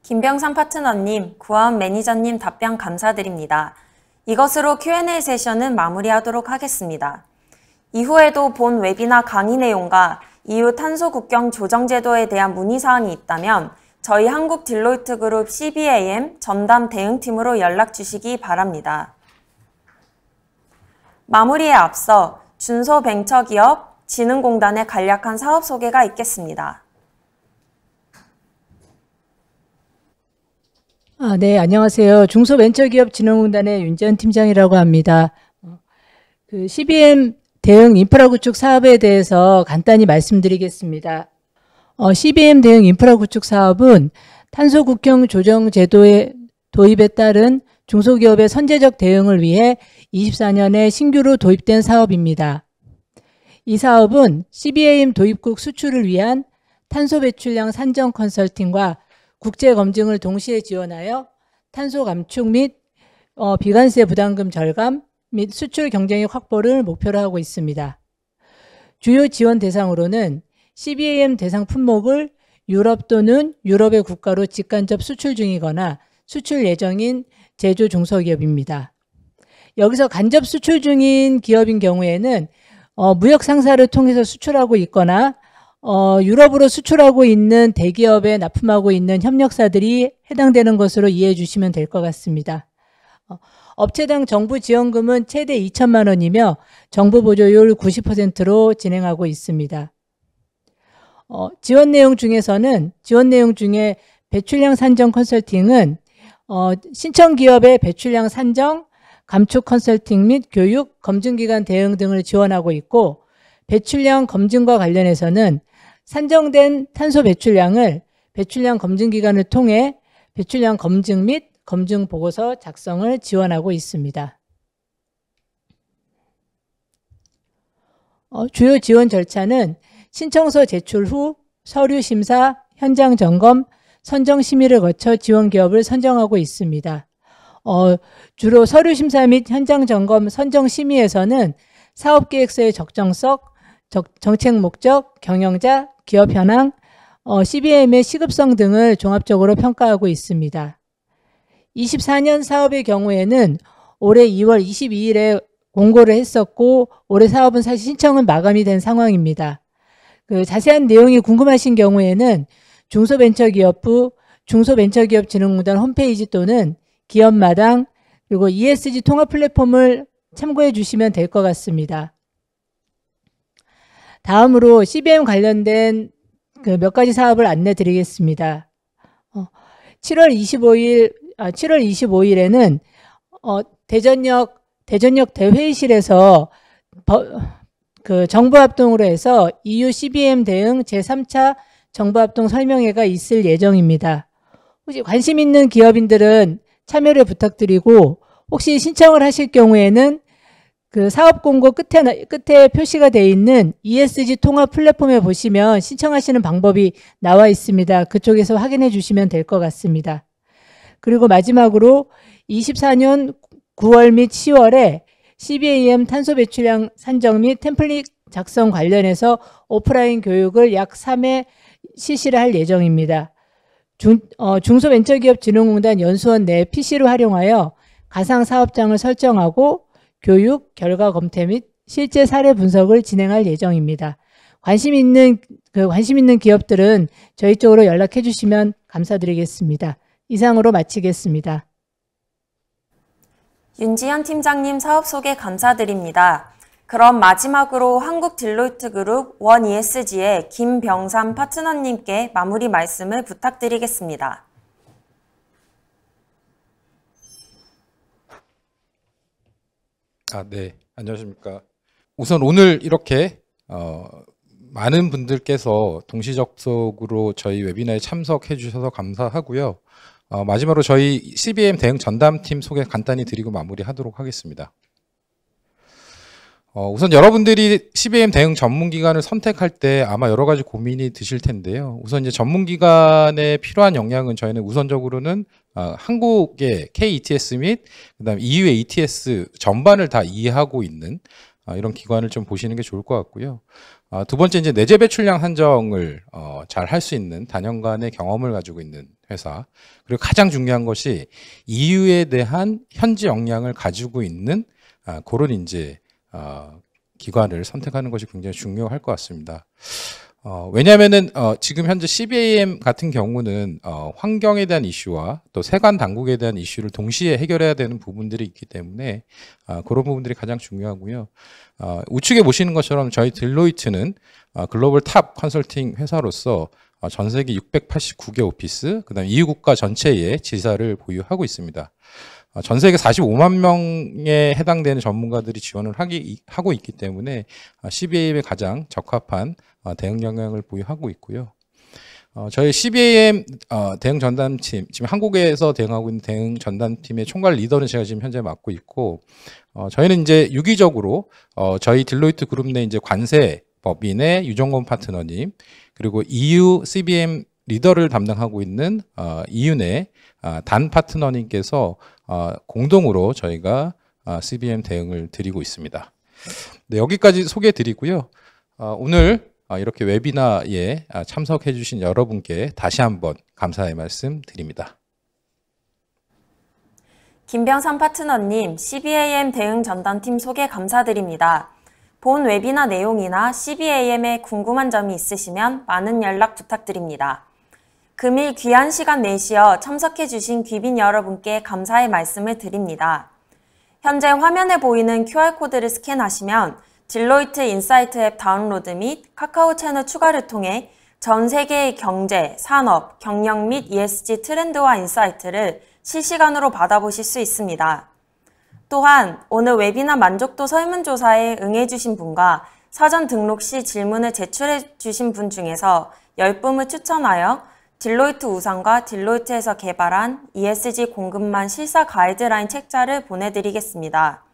김병삼 파트너님, 구하은 매니저님 답변 감사드립니다. 이것으로 Q&A 세션은 마무리하도록 하겠습니다. 이후에도 본 웨비나 강의 내용과 이후 탄소 국경 조정 제도에 대한 문의 사항이 있다면 저희 한국 딜로이트 그룹 CBAM 전담 대응팀으로 연락 주시기 바랍니다. 마무리에 앞서 준소벤처기업 진흥공단의 간략한 사업 소개가 있겠습니다. 아, 네, 안녕하세요. 중소벤처기업진흥공단의 윤지연 팀장이라고 합니다. 그 CBM 대응 인프라 구축 사업에 대해서 간단히 말씀드리겠습니다. 어, CBM 대응 인프라 구축 사업은 탄소 국경 조정 제도의 도입에 따른 중소기업의 선제적 대응을 위해 24년에 신규로 도입된 사업입니다. 이 사업은 CBM 도입국 수출을 위한 탄소 배출량 산정 컨설팅과 국제 검증을 동시에 지원하여 탄소 감축 및 어, 비관세 부담금 절감, 및 수출 경쟁의 확보를 목표로 하고 있습니다. 주요 지원 대상으로는 CBAM 대상 품목을 유럽 또는 유럽의 국가로 직간접 수출 중이거나 수출 예정인 제조 중소기업입니다. 여기서 간접 수출 중인 기업인 경우에는 어, 무역 상사를 통해서 수출하고 있거나 어, 유럽으로 수출하고 있는 대기업에 납품하고 있는 협력사들이 해당되는 것으로 이해해 주시면 될 것 같습니다. 어, 업체당 정부 지원금은 최대 2천만 원이며 정부 보조율 90%로 진행하고 있습니다. 어, 지원 내용 중에서는 지원 내용 중에 배출량 산정 컨설팅은 어, 신청 기업의 배출량 산정, 감축 컨설팅 및 교육, 검증기관 대응 등을 지원하고 있고 배출량 검증과 관련해서는 산정된 탄소 배출량을 배출량 검증기관을 통해 배출량 검증 및 검증 보고서 작성을 지원하고 있습니다. 어, 주요 지원 절차는 신청서 제출 후 서류 심사, 현장 점검, 선정 심의를 거쳐 지원 기업을 선정하고 있습니다. 어, 주로 서류 심사 및 현장 점검, 선정 심의에서는 사업 계획서의 적정성, 적, 정책 목적, 경영자, 기업 현황, 어, CBM의 시급성 등을 종합적으로 평가하고 있습니다. 24년 사업의 경우에는 올해 2월 22일에 공고를 했었고 올해 사업은 사실 신청은 마감이 된 상황입니다. 그 자세한 내용이 궁금하신 경우에는 중소벤처기업부 중소벤처기업진흥공단 홈페이지 또는 기업마당 그리고 ESG 통합 플랫폼을 참고해 주시면 될 것 같습니다. 다음으로 CBM 관련된 그몇 가지 사업을 안내 드리겠습니다. 7월 어, 25일 아, 7월 25일에는 어, 대전역 대전역 대회의실에서 버, 그 정부합동으로 해서 EU CBM 대응 제3차 정부합동 설명회가 있을 예정입니다. 혹시 관심 있는 기업인들은 참여를 부탁드리고 혹시 신청을 하실 경우에는 그 사업 공고 끝에 끝에 표시가 돼 있는 ESG 통합 플랫폼에 보시면 신청하시는 방법이 나와 있습니다. 그쪽에서 확인해 주시면 될 것 같습니다. 그리고 마지막으로 24년 9월 및 10월에 CBAM 탄소 배출량 산정 및 템플릿 작성 관련해서 오프라인 교육을 약 3회 실시를 할 예정입니다. 중, 어, 중 소벤처기업진흥공단 연수원 내 PC를 활용하여 가상 사업장을 설정하고 교육, 결과 검토 및 실제 사례 분석을 진행할 예정입니다. 관심 있는 그 관심 있는 기업들은 저희 쪽으로 연락해 주시면 감사드리겠습니다. 이상으로 마치겠습니다. 윤지현 팀장님 사업 소개 감사드립니다. 그럼 마지막으로 한국 딜로이트 그룹 원 ESG의 김병삼 파트너님께 마무리 말씀을 부탁드리겠습니다. 아, 네. 안녕하십니까. 우선 오늘 이렇게 어, 많은 분들께서 동시 접속으로 저희 웨비나에 참석해 주셔서 감사하고요. 어, 마지막으로 저희 CBM 대응 전담팀 소개 간단히 드리고 마무리하도록 하겠습니다. 어, 우선 여러분들이 CBM 대응 전문기관을 선택할 때 아마 여러 가지 고민이 드실 텐데요. 우선 이제 전문기관에 필요한 역량은 저희는 우선적으로는 어, 한국의 KETS 및 그다음 EU의 ETS 전반을 다 이해하고 있는 어, 이런 기관을 좀 보시는 게 좋을 것 같고요. 어, 두 번째 이제 내재 배출량 한정을 어, 잘 할 수 있는 단연간의 경험을 가지고 있는 회사 그리고 가장 중요한 것이 EU에 대한 현지 역량을 가지고 있는 아, 그런 이제 어, 기관을 선택하는 것이 굉장히 중요할 것 같습니다. 어, 왜냐면은 어, 지금 현재 CBAM 같은 경우는 어, 환경에 대한 이슈와 또 세관 당국에 대한 이슈를 동시에 해결해야 되는 부분들이 있기 때문에 어, 그런 부분들이 가장 중요하고요. 어, 우측에 보시는 것처럼 저희 딜로이트는 어, 글로벌 탑 컨설팅 회사로서 어, 전 세계 689개 오피스, 그다음 에 EU 국가 전체의 지사를 보유하고 있습니다. 아, 전 세계 45만 명에 해당되는 전문가들이 지원을 하기, 하고 있기 때문에 아, CBAM에 가장 적합한 아, 대응 영향을 보유하고 있고요. 어, 저희 CBAM 어, 대응 전담팀, 지금 한국에서 대응하고 있는 대응 전담팀의 총괄 리더는 제가 지금 현재 맡고 있고, 어, 저희는 이제 유기적으로, 어, 저희 딜로이트 그룹 내 이제 관세 법인의 유정권 파트너님, 그리고 EU CBM 리더를 담당하고 있는 어, 이윤의 어, 단 파트너님께서 어, 공동으로 저희가 어, CBM 대응을 드리고 있습니다. 네, 여기까지 소개해 드리고요. 어, 오늘 어, 이렇게 웨비나에 아, 참석해 주신 여러분께 다시 한번 감사의 말씀 드립니다. 김병선 파트너님, CBAM 대응 전담팀 소개 감사드립니다. 본 웨비나 내용이나 CBAM에 궁금한 점이 있으시면 많은 연락 부탁드립니다. 금일 귀한 시간 내시어 참석해 주신 귀빈 여러분께 감사의 말씀을 드립니다. 현재 화면에 보이는 QR코드를 스캔하시면 딜로이트 인사이트 앱 다운로드 및 카카오 채널 추가를 통해 전 세계의 경제, 산업, 경영 및 ESG 트렌드와 인사이트를 실시간으로 받아보실 수 있습니다. 또한 오늘 웨비나 만족도 설문조사에 응해주신 분과 사전 등록 시 질문을 제출해주신 분 중에서 열0분을 추천하여 딜로이트 우상과 딜로이트에서 개발한 ESG 공급만 실사 가이드라인 책자를 보내드리겠습니다.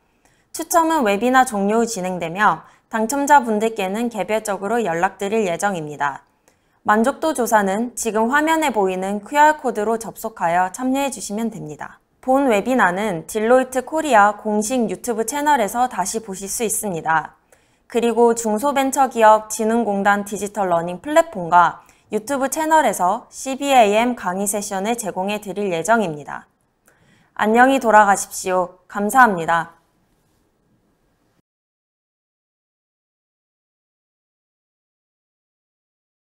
추첨은 웨비나 종료 후 진행되며 당첨자분들께는 개별적으로 연락드릴 예정입니다. 만족도 조사는 지금 화면에 보이는 QR코드로 접속하여 참여해 주시면 됩니다. 본 웨비나는 딜로이트 코리아 공식 유튜브 채널에서 다시 보실 수 있습니다. 그리고 중소벤처기업 진흥공단 디지털 러닝 플랫폼과 유튜브 채널에서 CBAM 강의 세션을 제공해 드릴 예정입니다. 안녕히 돌아가십시오. 감사합니다.